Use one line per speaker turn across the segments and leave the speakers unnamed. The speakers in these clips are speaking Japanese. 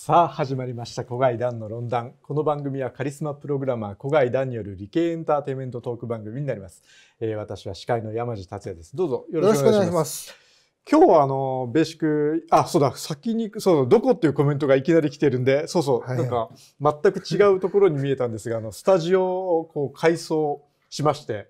さあ始まりました古賀団の論壇この番組はカリスマプログラマー古賀団による理系エンターテイメントトーク番組になります、えー、私は司会の山地達也ですどうぞよろしくお願いします今日はあのベーシックあそうだ先にそうどこっていうコメントがいきなり来てるんでそうそう、はい、なんか全く違うところに見えたんですがあのスタジオをこう改装しまして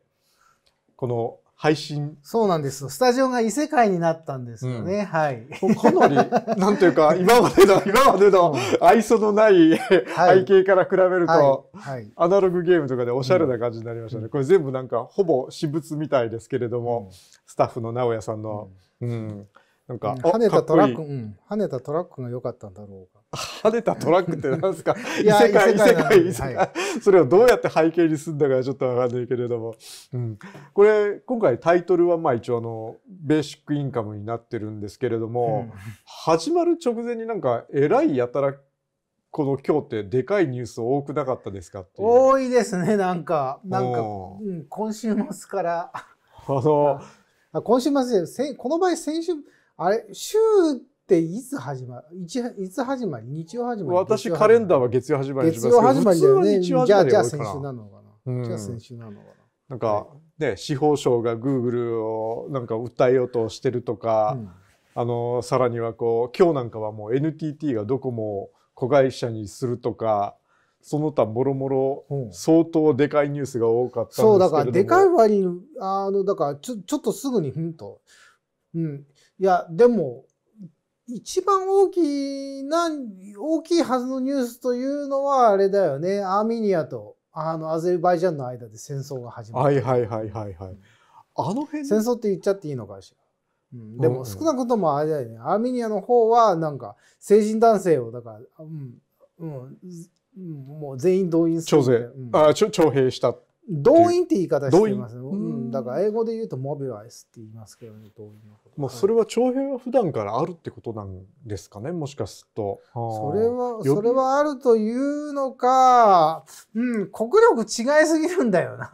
この配信。そうなんです。
スタジオが異世界になったんですよね。うん、はい。かなり、
なんというか、今までの、今までの愛想のない、背景から比べると、はい、はい、アナログゲームとかでおしゃれな感じになりましたね。うん、これ全部なんか、ほぼ私物みたいですけれども、うん、スタッフの直屋さんの、うん。なんか、跳ねたトラック、う
ん、跳ねたトラックが良かったんだろうか。跳ねたトラックってなんですか異世界異世界異世界、は
い、それをどうやって背景にすんだかちょっとわかんないけれども、うん、これ今回タイトルはまあ一応あのベーシックインカムになってるんですけれども、うん、始まる直前になんかえらいやたらこの今日ってでかいニュース多くなかったですかっ
ていう多いですねなんかなんか、うん、今週末からあの今週末この場合先週あれ週っていつ始まるいつ始まり日曜始まり私カ
レンダーは月曜始まり月曜始まりだよね。じゃあ、じゃあ先週な
のかな。うん、じゃあ先週なのかな。
なんか、ね、司法省がグーグルをなんか訴えようとしてるとか、うん、あの、さらにはこう、今日なんかはもう NTT がどこも子会社にするとか、その他もろもろ相当でかいニュースが多かったんですけ、うん、そうだからでかい
割にあのだからちょちょっとすぐにふんとうんいやでも一番大きな、大きいはずのニュースというのは、あれだよね。アーメニアと、あの、アゼルバイジャンの間で戦争が始まる。
はいはいはいはいはい。
あの辺戦争って言っちゃっていいのかしら。
うん、でも、少
なくともあれだよね。アーメニアの方は、なんか、成人男性を、だから、うん、うん、もう全員動員する。徴税、
うん、あ徴兵した。動員って言い方してます、ね、う
ん、だから英語で言うとモビライスって言いますけどね動員の
こともうそれは徴兵は普段からあるってことなんですかねもしかするとそれはそれ
はあるというのかうん国力違いすぎるんだよな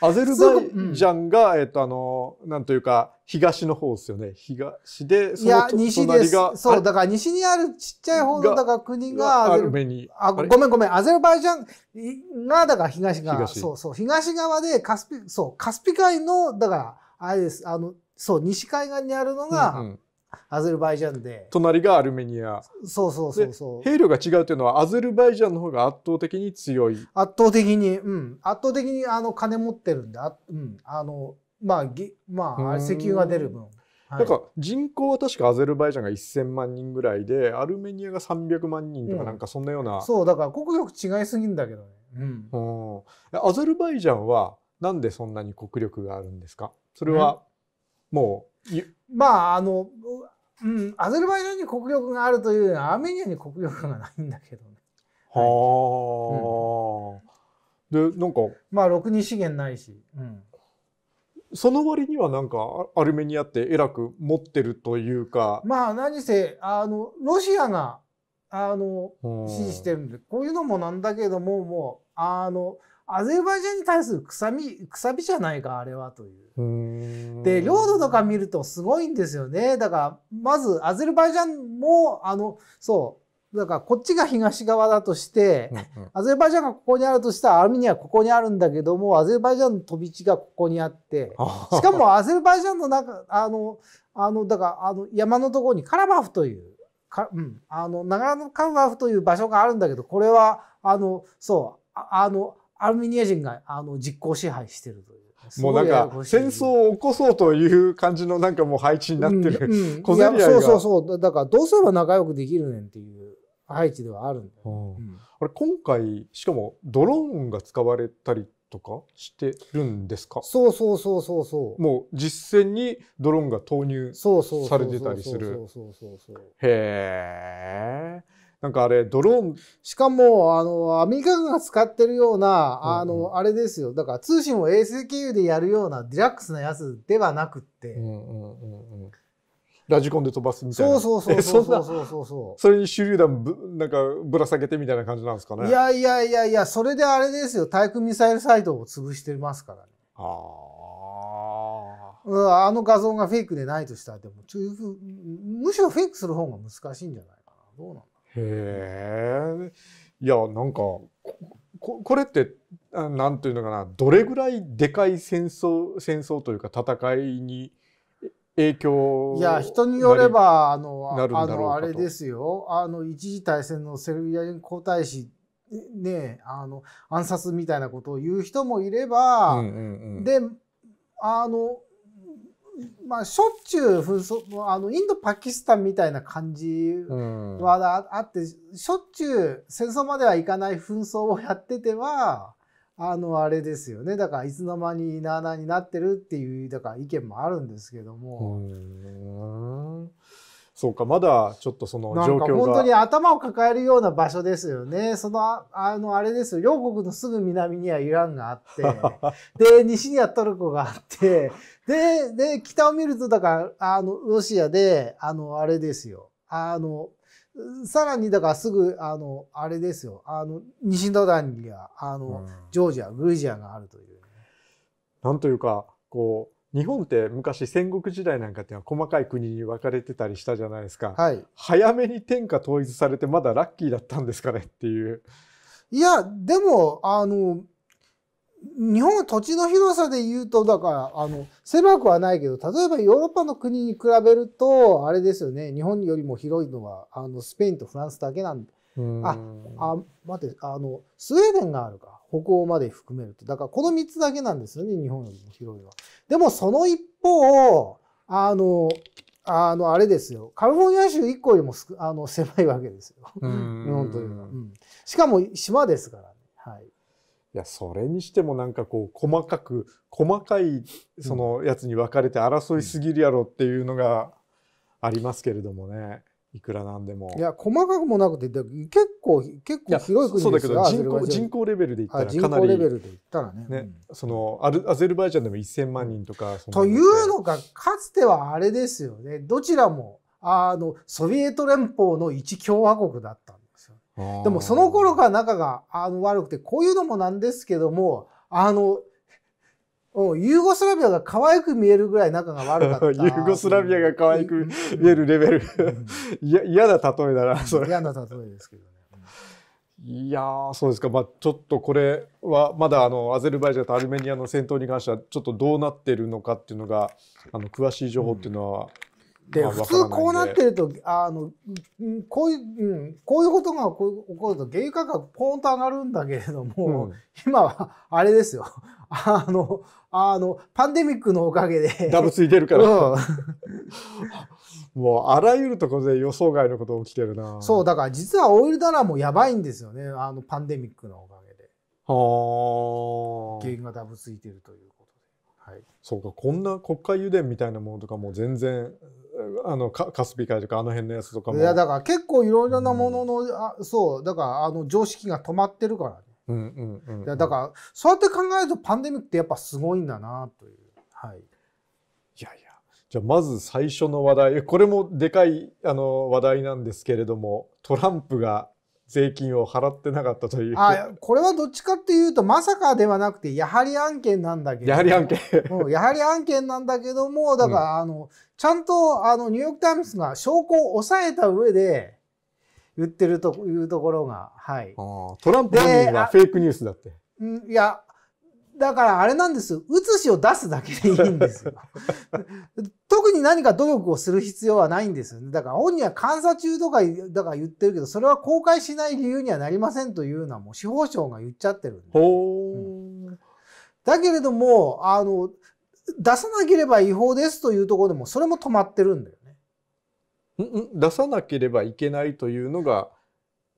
アゼルバイジャンが、うん、えっと、あの、なんというか、東の方ですよね。東で、そのいや、西です。そう、だ
から西にあるちっちゃい方の、だから国が、アルメニあ、ごめんごめん、アゼルバイジャ
ン
が、だから東側。そうそう、東側でカスピ、そう、カスピ海の、だから、あれです、あの、そう、西海岸にあるのが、うんうんアゼルバイジャンで
隣がアルメニア
そうそうそうそう
兵力が違うというのはアゼルバイジャンの方が圧倒的に強い
圧倒的にうん圧倒的にあの金持ってるんであ,、うん、あのまあぎまあ石油が出る分はい、なんか
人口は確かアゼルバイジャンが1,000万人ぐらいでアルメニアが300万人とかなんかそんなような、うん、そうだか
ら国力違いすぎんだけどね、
うん、アゼルバイジャンはなんでそんなに国力があるんですかそれはもう
まああの、うん、アゼルバイジャンに国力があるというよりアーメニアに国力がないんだけどね。
はあ、うん、でなんか
まあろくに資源ないし、うん、
その割にはなんかアルメニアってえらく持ってるというか
まあ何せあのロシアがあの支持してるんでこういうのもなんだけどももうあのアゼルバイジャンに対するくさみ、くさびじゃないか、あれはという。うで、領土とか見るとすごいんですよね。だから、まず、アゼルバイジャンも、あの、そう、だからこっちが東側だとして、うんうん、アゼルバイジャンがここにあるとしたら、アルミニアはここにあるんだけども、アゼルバイジャンの飛び地がここにあって、しかもアゼルバイジャンの中、あの、あの、だから、あの、山のところにカラバフという、かうん、あの、長野カラバフという場所があるんだけど、これは、あの、そう、あの、アルメニア人があの実行支配してるという。もうなんか戦争を起こそう
という感じのなんかもう配置になってる、うん、小競り合いがそうそう
そうだからどうすれば仲良くできるねんっていう配置ではあるんだあれ今回しかもドローン
が使われたりとかしてるんですかそうそうそうそうそうもう実戦にドローンが投入されてたりするへ
えなんかあれ、ドローン。しかも、あの、アメリカが使ってるような、あの、うんうん、あれですよ。だから通信を衛星経由でやるようなディラックスなやつではなくって。うんうんうんうんラジコンで飛ばすみたいな。そうそうそうそうそうそうそ
それに手榴弾ぶ、なんかぶら下げてみたいな感じなんですかね。い
やいやいやいや、それであれですよ。対空ミサイルサイトを潰してますからね。ああ。あの画像がフェイクでないとしたら、でも、むしろフェイクする方が難しいんじゃないかな。どうなの
へえ。いやなんかここれって何ていうのかなどれぐらいでかい戦争戦争というか戦いに影響いや人によれば
あのあのあれですよあの一次大戦のセルビア人皇太子ねあの暗殺みたいなことを言う人もいれば、うんうんうん、であのまあ、しょっちゅう紛争あのインド・パキスタンみたいな感じはあって、うん、しょっちゅう戦争まではいかない紛争をやっててはあのあれですよねだからいつの間になあなあになってるっていうだから意見もあるんですけど
も。うんそうか、まだちょっとその状況が。本当に
頭を抱えるような場所ですよね。その、あの、あれですよ。両国のすぐ南にはイランがあって、で、西にはトルコがあって、で、で、北を見ると、だから、あの、ロシアで、あの、あれですよ。あの、さらに、だからすぐ、あの、あれですよ。あの、西の段には、あの、ジョージア、グルジア
があるという、なんというか、こう、日本って昔戦国時代なんかっていうのは細かい国に分かれてたりしたじゃないですか、はい、早めに天下統一されてまだラッキーだったんですかねっていう。
いやでもあの日本は土地の広さで言うとだからあの狭くはないけど例えばヨーロッパの国に比べるとあれですよね日本よりも広いのはあのスペインとフランスだけなんでああ待ってあのスウェーデンがあるか北欧まで含めると。だからこの3つだけなんですよね、日本よりも広いのは。でもその一方、あの、あの、あれですよ。カリフォルニア州1個よりもあの狭いわけですよ。日本というのは、うん。しかも島ですからね。はい。い
や、それにしてもなんかこう、細かく、細かいそのやつに分かれて争いすぎるやろっていうのがありますけれどもね。いくらなんでも。い
や、細かくもなくて、結構、結構広い国ですよそうだけど人口、人口レベルで
言ったらかなり。レベルで言ったらね。ね、うん、そのアアゼルバイジャンでも1000万人とか。というの
が、かつてはあれですよね。どちらも、あの、ソビエト連邦の一共和国だったんで
すよ。でも、そ
の頃から仲があの悪くて、こういうのもなんですけども、あの、うん、ユーゴスラビアが可愛く見えるぐらい仲が悪かった。ユーゴスラビ
アが可愛く見えるレベル。嫌な例えだな、それ。嫌
な例えですけどね。
いやそうですか、まあ、ちょっとこれはまだあのアゼルバイジャンとアルメニアの戦闘に関してはちょっとどうなってるのかっていうのがあの詳しい情報っていうのは、で、まあ、普通こうなってる
とあのこういう、うん、こういうことが起こると原油価格ポーンと上がるんだけれども、うん、今はあれですよあのあのパンデミックのおかげでダブつい
てるから、う
ん、
もうあらゆるところで予想外のこと起きてるな
そうだから実はオイルダラもやばいんですよねあのパンデミックのおかげ
ではあ原油が
ダブついてるというこ
とで、はい、そうかこんな国会油田みたいなものとかも全然あのカスピ海とかあの辺のやつとかもいやだから
結構いろいろなものの、うん、あそうだからあの常識が止まってるからね、うんうんうん、うん、だからそうやって考えるとパンデミックってやっぱすごいんだなという、はい、いやいや
じゃあまず最初の話題これもでかいあの話題なんですけれどもトランプが税金を払ってなかったというあ
これはどっちかっていうとまさかではなくてやはり案件なんだけどやはり案件うん、やはり案件なんだけどもだから、あの、ちゃんとあのニューヨーク・タイムズが証拠を抑えた上で言ってるというところがはいトランプ本人はフェイクニュースだっていやだからあれなんです。写しを出すだけでいいんですよ。特に何か努力をする必要はないんですよね。だから本人は監査中とか、だから言ってるけど、それは公開しない理由にはなりませんというのはもう司法省が言っちゃってるほうん、だけれども、あの、出さなければ違法ですというところでも、それも止まってるんだよ
ね。んん出さなければいけないというのが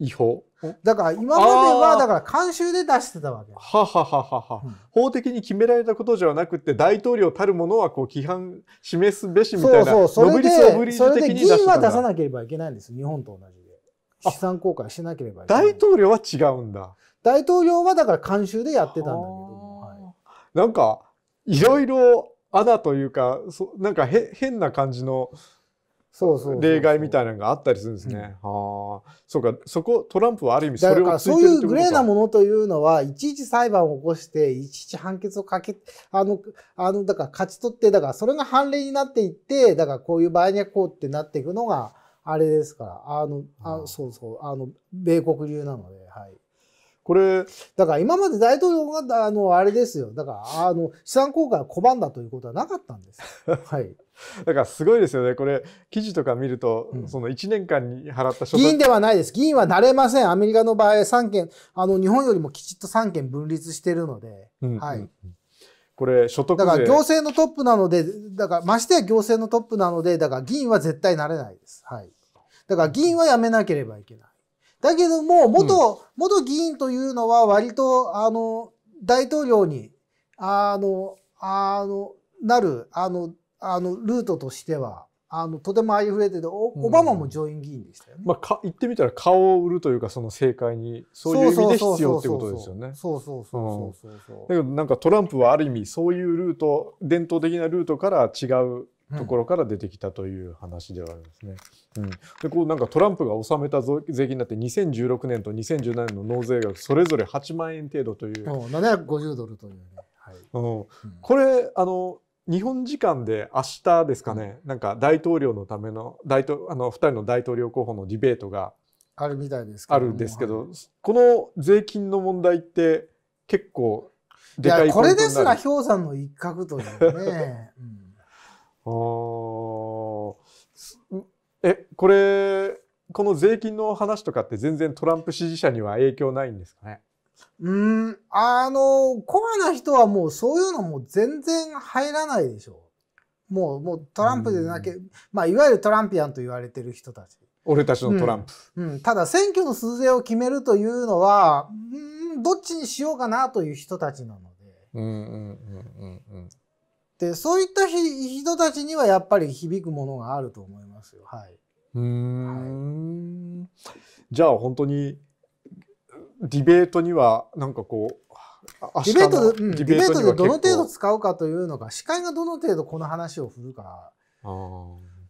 違法だから
今まではだから慣習で出してたわけ。は
はははは、うん、法的に決められたことじゃなくて大統領たるものはこう規範示すべしみたいなそうそうそれでそれで議員は出さ
なければいけないんです日本と同じで資産公開しなければいけない大統領は違うんだ大統領はだから慣習でやってたんだけど、はい、なんかいろいろあだというかそ
なんかへ変な感じの例外みたいなのがあったりするんですね。うん、はあ、そうか、そこトランプはある意味それをそういうグレーなも
のというのはいちいち裁判を起こしていちいち判決をかけあのあのだから勝ち取ってだからそれが判例になっていってだからこういう場合にはこうってなっていくのがあれですからあのあそうそうあの米国流なので。これ、だから今まで大統領が、あの、あれですよ。だから、あの、資産公開を拒んだということはなかったんです。は
い。だからすごいですよね。これ、記事とか見ると、うん、その1年間に払った所得。議員ではない
です。議員はなれません。アメリカの場合、3件、あの、日本よりもきちっと3件分立してるので、
うん、はい。これ所得だから行政
のトップなので、だからましてや行政のトップなので、だから議員は絶対なれないです。はい。だから議員は辞めなければいけない。だけども、元、元議員というのは割と、あの、大統領に、あの、あの、なる、あの、あの、ルートとしては、あの、とてもありふれてて、オバマも上院議員でしたよね。うん、まあ、か、
言ってみたら顔を売るというか、その政界に、そういう意味で必要ってことですよね。そうそうそうそうだけど、なんかトランプはある意味、そういうルート、伝統的なルートから違うところから出てきたという話ではありま
すね。うん、で
こうなんかトランプが納めた税金になって2016年と2017年の納税額それぞれ8万円程度という。う
750ドルというね。
はいうん、これあの日本時間で明日ですかね、うん、なんか大統領のための大統あの2人の大統領候補のディベートがあるみたいですあるんですけど、はい、この税金の問題って結構でかいこれですら
氷山の一角というね。うん
ああ。えこれこの税金の話とかって全然トランプ支持者には影響ないんですかね
うん、あ
の、コアな人はもうそういうのも全然入らないでしょう。もう、もうトランプでなきゃ、まあ、いわゆるトランピアンと言われてる人たち。俺たちのトランプ。うん、うん、ただ選挙の数税を決めるというのは、うん、どっちにしようかなという人たちなので。
うんうんうんうんうん。
でそういった人たちにはやっぱり響くものがあると思いますよ。はい、うん、
はい、じゃあ本当にディベートには何かこうディベートで、ディベートでどの程度
使うかというのが司会がどの程度この話を振るか。あ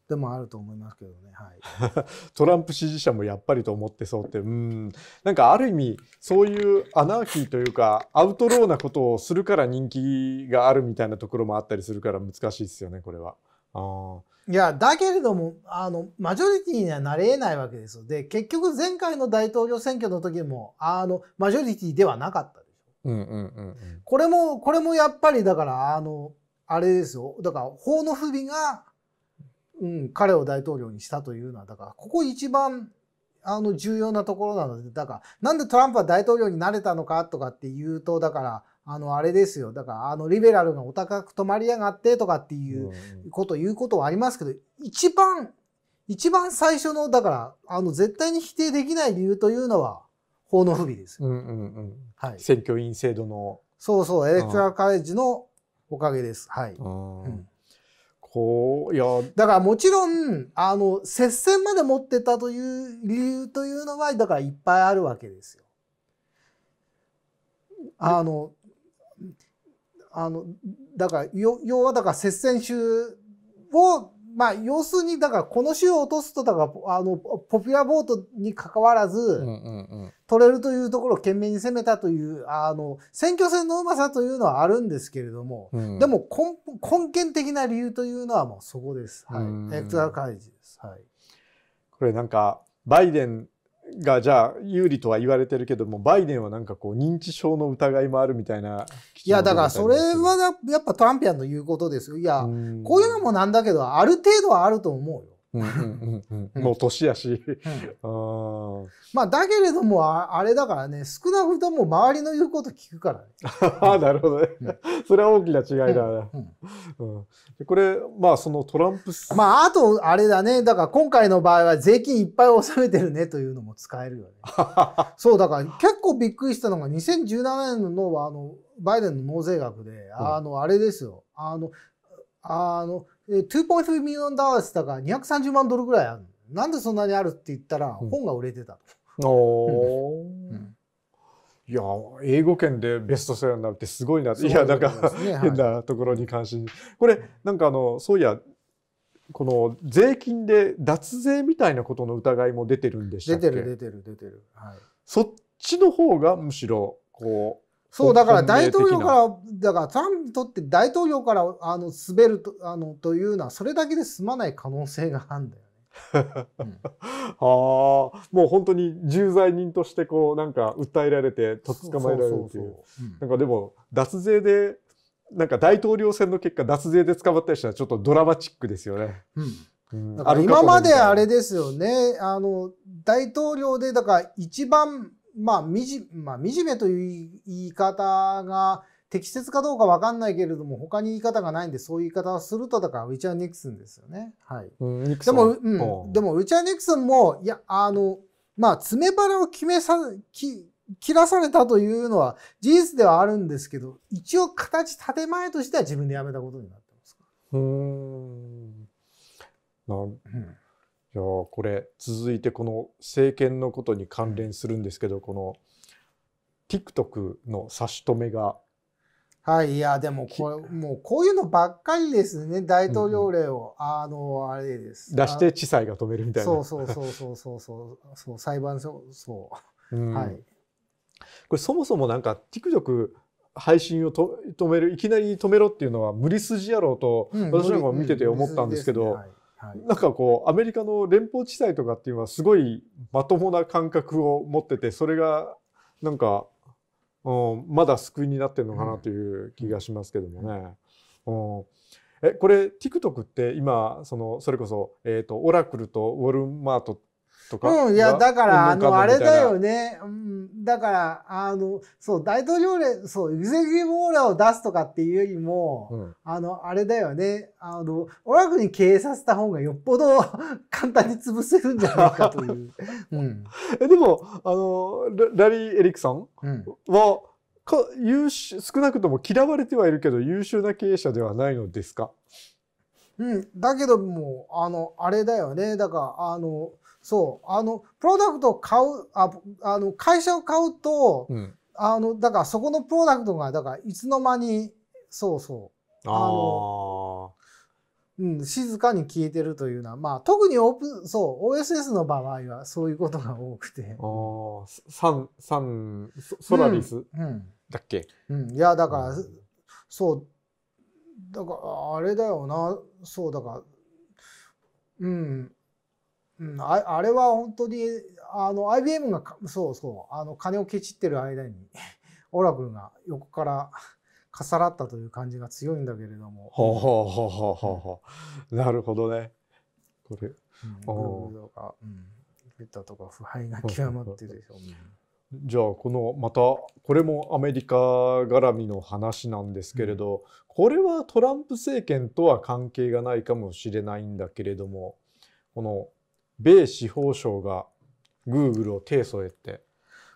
でもあると思いますけどね、は
い、トランプ支持者もやっぱりと思ってそうってうんなんかある意味そういうアナーキーというかアウトローなことをするから人気があるみたいなところもあったりするから難しいですよねこれは。
あ
いやだけれどもあのマジョリティにはなれないわけですよで結局前回の大統領選挙の時もあのマジョリティではなかったでし
ょ。うんうん、
これもこれもやっぱりだからあのあれですよだから法の不備がうん、彼を大統領にしたというのは、だから、ここ一番、あの、重要なところなので、だから、なんでトランプは大統領になれたのかとかっていうと、だから、あの、あれですよ。だから、あの、リベラルがお高く止まりやがってとかっていうこと言うことはありますけど、一番、一番最初の、だから、あの、絶対に否定できない理由というのは、法の不備
です。うんうんうん。はい。選挙員制度
の。そうそう、エレクトラルカレッジのおかげです。はい。うんほういやだからもちろんあの接戦まで持ってたという理由というのはだからいっぱいあるわけですよ。あのあのだから要はだから接戦州をまあ、要するに、だから、この種を落とすと、だから、あの、ポピュラーボートにかかわらず、取れるというところを懸命に攻めたという、あの、選挙戦のうまさというのはあるんですけれども、うん、でも根、根源的な理由というのはもうそこです。はい。エクトラ開示です。はい。
これなんか、バイデンがじゃあ有利とは言われてるけどもバイデンはなんかこう認知症の疑いもあるみたいないやだからそれは
やっぱトランピアンの言うことですよいやこういうのもなんだけどある程度はあると思うよ
の年やし、
まあだけれどもあれだからね少なくとも周りの言うこと聞くか
ら、ね、なるほどね、それは大きな違いだね、これまあ
そのトランプまああとあれだねだから今回の場合は税金いっぱい納めてるねというのも使えるよね そうだから結構びっくりしたのが2017年ののはあのバイデンの納税額で、あのあれですよあのあの2.3ミリオンダースだから230万ドルぐらいあるなんでそんなにあるって言ったら本が売れてた
と。おいや英語圏でベストセラーになるってすごいなって、いやなんか、変なところに関心、これなんかあのそういやこの税金で脱税みたいなことの疑いも出てるんでしたっけ出てる
出てる出てる、はい、
そっちの方がむしろこうそうだから大統領から
だからトランプにとって大統領からあの滑るとあのというのはそれだけで済まない可能性があるんだよ。う
ん、あもう本当に重罪人としてこうなんか訴えられてとっ捕まえられるっていうなんかでも脱税でなんか大統領選の結果脱税で捕まったりしたらちょっとドラマチックですよね。うん今まであ
れですよねあの大統領でだから一番まあ、みじ、まあ、みじめという言い方が適切かどうかわかんないけれども、他に言い方がないんで、そういう言い方をすると、だから、ウィチャー・ニクスンですよね。はい。うん、でも、うん。でも、ウィチャー・ニクスンも、いや、あの、まあ、爪腹を決めさ、き、切らされたというのは事実ではあるんですけど、一応形建前としては自分でやめたことになってます。
う
ん。な、うん、やこれ続いてこの政権のことに関連するんですけどこの TikTok の差し止め
が。はい、いやでもこれもうこういうのばっかりですね大統領令を、うん、あのあれです出して地裁が止めるみたいなそうそうそうそうそうそうそう裁判所そ
う、うん、はいこれそもそもなんか TikTok 配信をと止めるいきなり止めろっていうのは無理筋やろうと、私なんかも見てて思ったんですけど、なんかこうアメリカの連邦地裁とかっていうのはすごいまともな感覚を持っててそれがなんか、うん、まだ救いになってるのかなという気がしますけどもね。うんえこれ TikTok って今そのそれこそ、えーと、とオラクルとウォルマートとか、うん、いやだか
らあのあれだよね、うん、だからあのそう大統領令そうエグゼクティブオーラを出すとかっていうよりも、うん、あのあれだよねあのオラクに経営させた方がよっぽど 簡単に潰せるんじゃないか
という、うん、
でもあのラリー・エリクさんは、か優秀少なくとも嫌われてはいるけど優秀な経営者ではないのですか
う
ん、だけどもう、あのあれだよねだからあのそう。あの、プロダクトを買う、ああの会社を買うと、うん、あの、だからそこのプロダクトが、だからいつの間に、そうそう。あ
のう
ん、静かに消えてるというのは、まあ、特にオープン、そう、OSS の場合はそういうことが多くて。あ
あ、サン、サン、ソラリス、うん、うん、だっけう
ん、いや、だから、うん、そう、だから、あれだよな、そう、だから、うん、うん、ああれは本当にあの IBM がそうそうあの金をけちってる間に オラクルが横から かさらったという感じが強いんだけれども。ほうほうほうほうほう
ほう。なるほどね。これ。うん、
とか、うん、タとか腐敗
が極まってるでしょう、ね。
じゃあこのまたこれもアメリカ絡みの話なんですけれど、うん、これはトランプ政権とは関係がないかもしれないんだけれどもこの米司法省がグーグルを提訴へって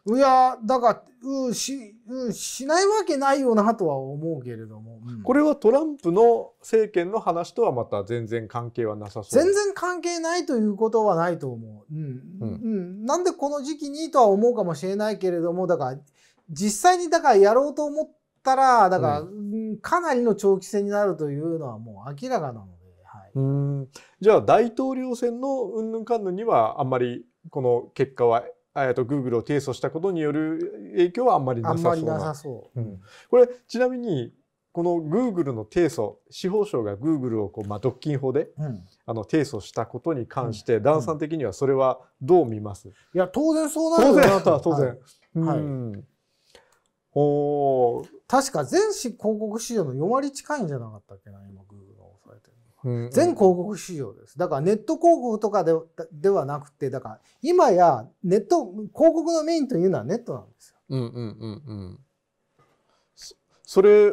いやだからうんし,、うん、しないわけないよなとは思うけれども、
うん、これはトランプの政権の話とはまた全然関係はなさそう全然
関係ないということはないと思う、うんうんうん、なんでこの時期にとは思うかもしれないけれどもだから実際にだからやろうと思ったらだから、うん、かなりの長期戦になるというのはもう明らかなの
うんじゃあ大統領選のうんぬんかんぬんにはあんまりこの結果はえとグ o o g を提訴したことによる影響はあんまりなさそうなさ
そう、うん、
これちなみにこのグーグルの提訴司法省がグーグルをこう、まあ、独禁法で、うん、あの提訴したことに関して、うん、段さん的にはそれはどう見ます、い
や当然そうなるよな当当然、はい、うお確か全市広告市場の4割近いんじゃなかったっけな今全広告市場です。だからネット広告とかでではなくて、だから今やネット、広告のメインというのはネットなんですよ。
うんうんうんうん。
それ、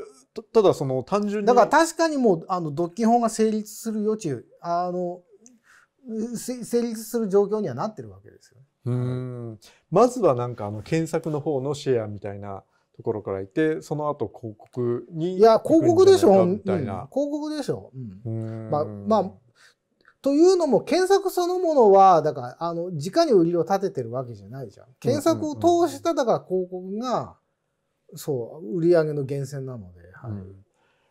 ただその単純に。だから確
かにもう、あの、独禁法が成立する余地、あの、成立する状況にはなってるわけですよ、ね。
うん。まずはなんかあの検索の方のシェアみたいな。ところからいてその
後広告にいや広告でしょ、うみたいな、広告でしょ、うん、まあまあというのも検索そのものはだからあの直に売りを立ててるわけじゃないじゃん検索を通しただから広告が、そう売り上げの源泉なので、はい、うん、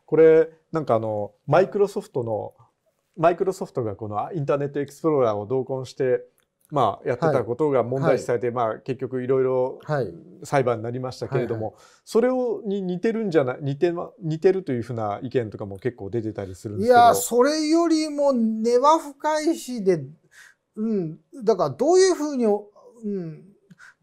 これなんかあのマイクロソフトのマイクロソフトがこのインターネットエクスプローラーを同梱してまあ、やってたことが問題視されて、はい、まあ、結局いろいろ裁判になりましたけれども、はいはい、それをに似てるんじゃない似て似てるというふうな意見とかも結構出てたりするんですけどいや
それよりも根は深いしで、うん、だからどういうふうに、うん、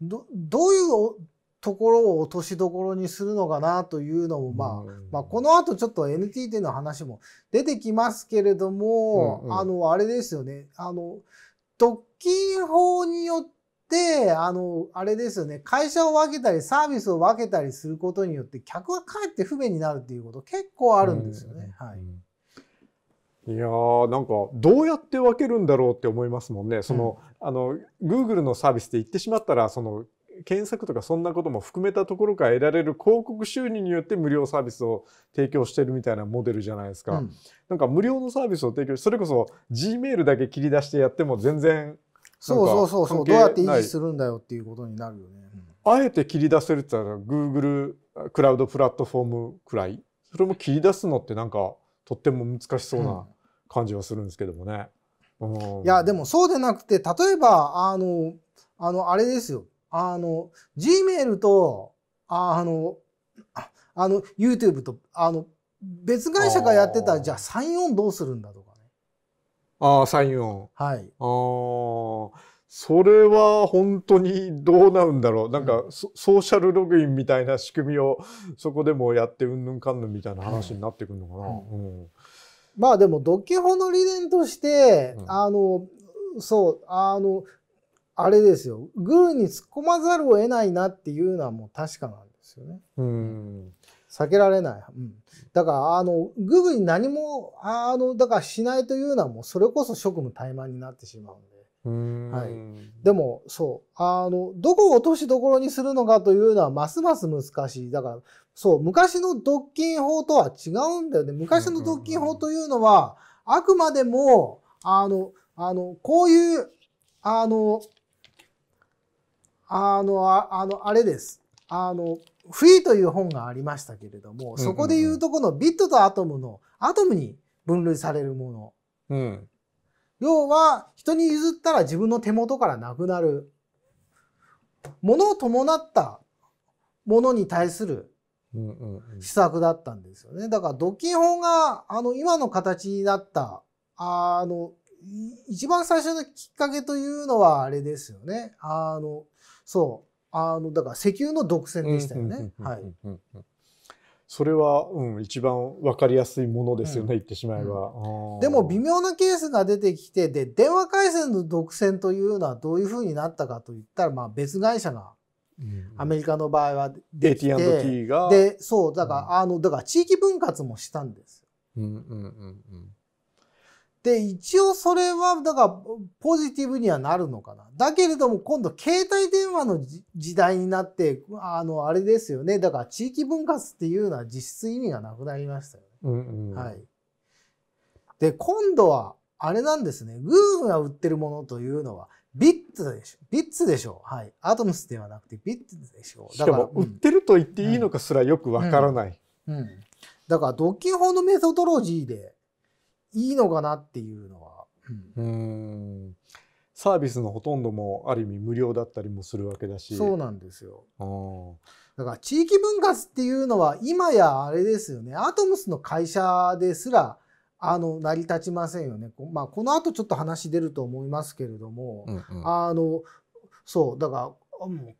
どどういうところを落としどころにするのかなというのも、まあ、まあ、この後ちょっと NTT の話も出てきますけれども、うんうん、あの、あれですよね。あの、特金法によって、あの、あれですよね、会社を分けたり、サービスを分けたりすることによって、客がかえって不便になるっていうこと結構あるんですよね。はい。
いやーなんかどうやって分けるんだろうって思いますもんね。その、うん、あの Google のサービスって言ってしまったらその検索とかそんなことも含めたところから得られる広告収入によって無料サービスを提供してるみたいなモデルじゃないですか、うん、なんか無料のサービスを提供それこそ G メールだけ切り出してやっても全然そうそうそうそうどうやって維持す
るんだよっていうことになるよね。
あえて切り出せるって言ったら Google クラウドプラットフォームくらいそれも切り出すのってなんかとっても難しそうな感じはするんですけどもね。うん、いや
でもそうでなくて例えばあのあのあれですよあの G メールとあのあの YouTube とあの別会社がやってたじゃあサイどうするんだとか
ああ、3、4。はい。ああ。それは本当にどうなるんだろう。なんか、うん、ソーシャルログインみたいな仕組みをそこでもやってうんぬんかんぬんみたいな話になってくるのかな。うんうん、
まあでも、ドッキホの理念として、あの、そう、あの、あれですよ。グーに突っ込まざるを得ないなっていうのはもう確かなんで
すよね。うん。
避けられない。うん、だから、あの、グーグルに何も、あの、だからしないというのはもう、それこそ職務怠慢になってしまうんで。んはい、でもそうあのどこを落としどころにするのかというのはますます難しいだからそう昔の独禁法とは違うんだよね昔の独禁法というのは、あくまでもあのあのこういうあのあのあのあれですあのフィーという本がありましたけれども、そこで言うとこのビットとアトムのアトムに分類されるもの。うん、要は、人に譲ったら自分の手元からなくなる。ものを伴ったものに対する施策だったんですよね。だから、ドキン法が、あの、今の形になった、あの、一番最初のきっかけというのはあれですよね。あの、そう。あのだから石油の独占でしたよね。
はい
それは、うん、一番分かりやすいものですよね、うん、言ってしまえば、うん、で
も微妙なケースが出てきてで電話回線の独占というのはどういうふうになったかといったら、まあ、別会社がアメリカの場合はできて、うん、がでそうだから、あのだから地域分割もしたんです。
うんうんうんうん
で、一応それは、だから、ポジティブにはなるのかな。だけれども、今度、携帯電話の時代になって、あの、あれですよね。だから、地域分割っていうのは実質意味がなくなりましたよね。うんうん、はい。で、今度は、あれなんですね。Google が売ってるものというのは、ビッツでしょ。ビッツでしょう。はい。アトムスではなくて、ビッツでしょう。だから、売っ
てると言っていいのかすらよくわからない。
うん。うんうん、だから、ドッキン法のメソドロジーで、いいのかなって
いうのは。うん、ん、サービスのほとんどもある意味無料だったりもするわけだしそうなんですよだから
地域分割っていうのは今やあれですよねアトムスの会社ですらあの成り立ちませんよね、まあ、この後ちょっと話出ると思いますけれども、うんうん、あのそうだから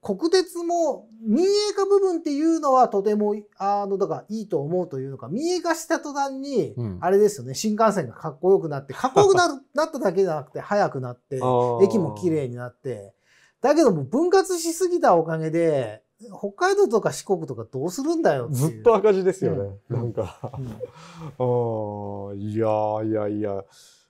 国鉄も民営化部分っていうのはとてもあのだからいいと思うというのか民営化した途端に、あれですよね新幹線がかっこよくなってかっこよくななっただけじゃなくて速くなって駅も綺麗になってだけども分割しすぎたおかげで北海道とか四国とかどうするんだよずっと赤字ですよね、
うん、なんか、うん、あいやいやいや。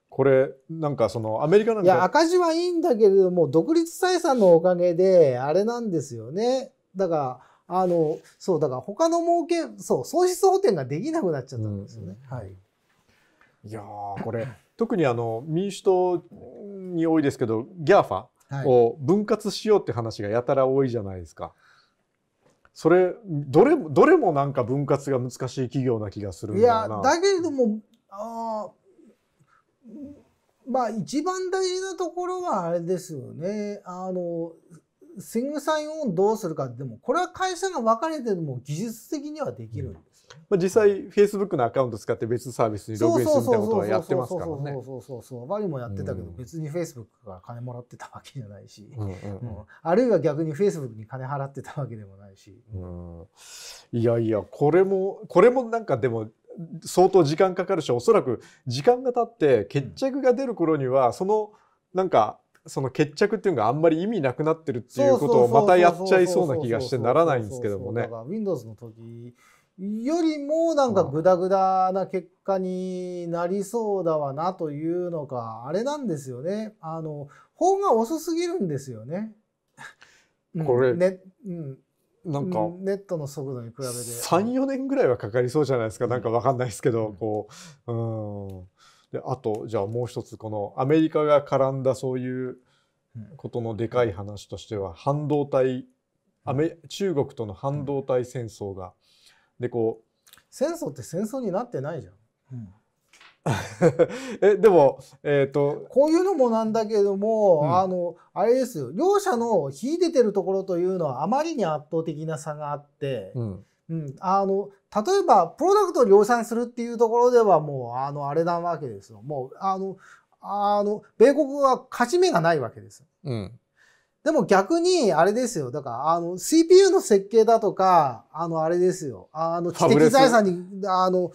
これなんかそのアメリカなんかいや赤字
はいいんだけれども独立採算のおかげであれなんですよねだからあのそうだから他の儲けそう損失補填ができなくなっちゃったんですよね、うんうん、はい
いやこれ特にあの民主党に多いですけどギャファを分割しようって話がやたら多いじゃないですか。それどれどれもなんか分割が難しい企業な気がするんだいやだけ
れどもああまあ一番大事なところはあれですよね。あの、シングサインオンどうするかでもこれは会社が分かれても技術的にはできるんです、
ね、まあ、実際 Facebook のアカウント使って別サービスにログインするみたいなことはやってますからねそう
そうそうそうバリもやってたけど、別に Facebook から金もらってたわけじゃないし、あるいは逆に Facebook に金払ってたわけでもないし、
うん、いやいやこれもこれもなんかでも相当時間かかるしおそらく時間が経って決着が出る頃にはそのなんかその決着っていうのがあんまり意味なくなってるっていうことをまたやっちゃいそうな気がしてならないんですけどもね。
Windows の時よりもなんかグダグダな結果になりそうだわなというのか、あれなんですよね。あの、本が遅すぎるんですよね。これ、ね、うん。なんか、ネットの速度に比べて34年
ぐらいはかかりそうじゃないですか、うん、なんか分かんないですけど、うん、こううんであとじゃあもう一つこのアメリカが絡んだそういうことのでかい話としては半導体アメ中国との半導体戦争が、でこう
戦争って戦争になってないじゃん、
うん
えでも、えーと、
こういうのもなんだけども、うん、あのあれですよ両者の秀でてるところというのはあまりに圧倒的な差があって、うん、うん、あの例えばプロダクトを量産するっていうところではもうあのあれなわけですよもうあのあの米国は勝ち目がないわけです。うんでも逆に、あれですよ。だから、あの、CPU の設計だとか、あの、あれですよ。あの、知的財産に、あの、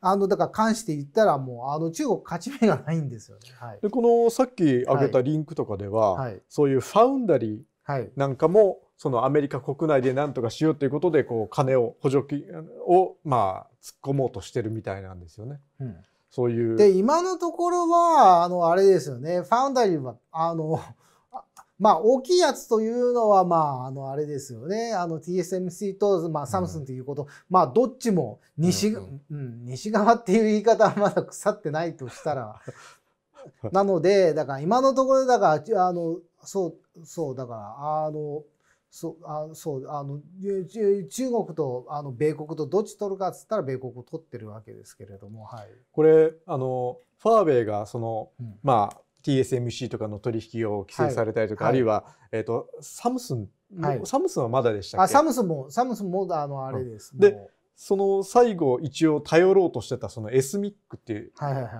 あのだから関して言ったらもうあの中国勝ち目がないんですよね。
はい、でこのさっき挙げたリンクとかでは、はい、そういうファウンダリーなんかも、そのアメリカ国内で何とかしようということでこう金を補助金をまあ突っ込もうとしてるみたいなんですよね。うん、そういうで
今のところはあのあれですよねファウンダリーはあのまあ、大きいやつというのは、まあ、あの、あれですよね。あの、TSMC と、まあ、サムスンということ、うん、まあ、どっちも西、うんうん、西側っていう言い方はまだ腐ってないとしたら、なので、だから今のところ、だから、あの、そう、そう、だから、あの、そう、あそうあの中国とあの米国とどっち取るかっつったら米国を取ってるわけですけれども、はい、
これあのファーウェイがその、うん、まあ TSMC とかの取引を規制されたりとか、はい、あるいは、えーと、サムスン、はい、サムスンはまだでしたあサムスン
もサムスンもあのあれです、うん、
でその最後一応頼ろうとしてたそのエスミックっていうも、はいはいは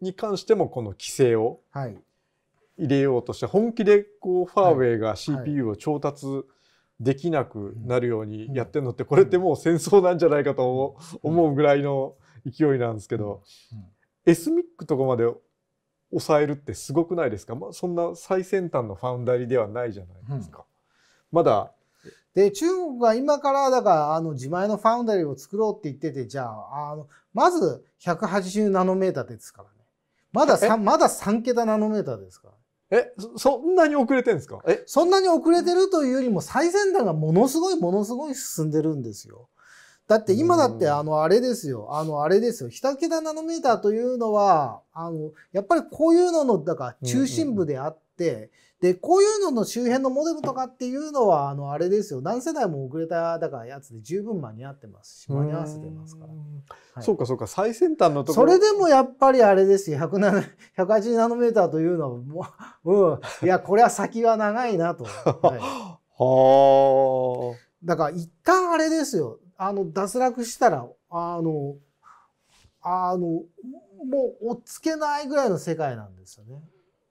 い、に関してもこの規制を入れようとして、本気でこうファーウェイが CPU を調達、できなくなるようにやってるのってこれってもう戦争なんじゃないかと思うぐらいの勢いなんですけどうんエスミックとかまで抑えるってすごくないですか、まあ、そんな最先端のファウンダリではないじゃないで
すか。うん、まだで中国が今からだからあの自前のファウンダリーを作ろうって言っててじゃああのまず180ナノメーターですからねまだ 3, まだ3桁ナノメーターですからえそんなに遅れてるんですかえそんなに遅れてるというよりも最先端がものすごいものすごい進んでるんですよ。だって今だってあのあれですよ、あのあれですよ、けだナノメーターというのは、あの、やっぱりこういうのの、だから中心部であって、で、こういうのの周辺のモデルとかっていうのは、あのあれですよ、何世代も遅れた、だからやつで十分間に合ってますし、間に合わせてますから。はい、そうかそう
か、最先端の
ところ。それでもやっぱりあれですよ、180ナノメーターというのは、もう、うん、いや、これは先は長いなと。はい、はあ。だから一旦あれですよ。あの脱落したらあのあのもう追っつけないぐらいの世界なんですよね。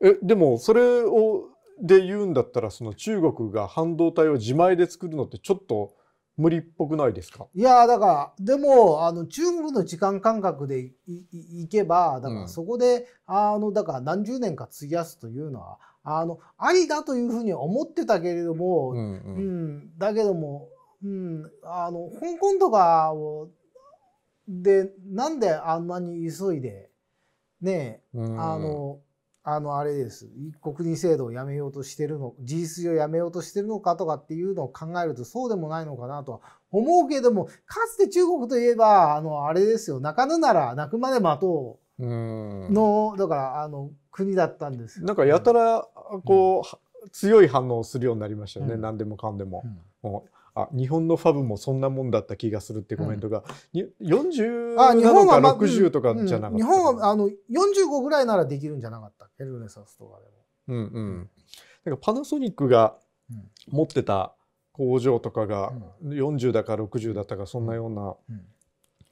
えでもそれをで言うんだったらその中国が半導体を自前で作るのってちょっと無理っぽくないですか
いやだからでもあの中国の時間感覚でいいけばだからそこで、うん、あのだから何十年か費やすというのはあのありだというふうに思ってたけれども、うん、うんうん、だけどもうん、あの香港とかをでなんであんなに急いでね
あの
あのあれです一国二制度をやめようとしてるの事実上やめようとしてるのかとかっていうのを考えるとそうでもないのかなとは思うけれどもかつて中国といえばあのあれですよ泣かぬなら泣くまで待と
うの
だからあの国だったんです、なんかや
たらこう、うん、強い反応をするようになりましたよね、うん、何でもかんでも。うんあ日本のファブもそんなもんだった気がするってコメントが、うん、40なか60とかじゃなかった、日
本はあの45ぐらいならできるんじゃなかったヘルネサスとかでも。
うん
うん、なんかパナソニックが持ってた工場とかが40だか60だったかそんなような。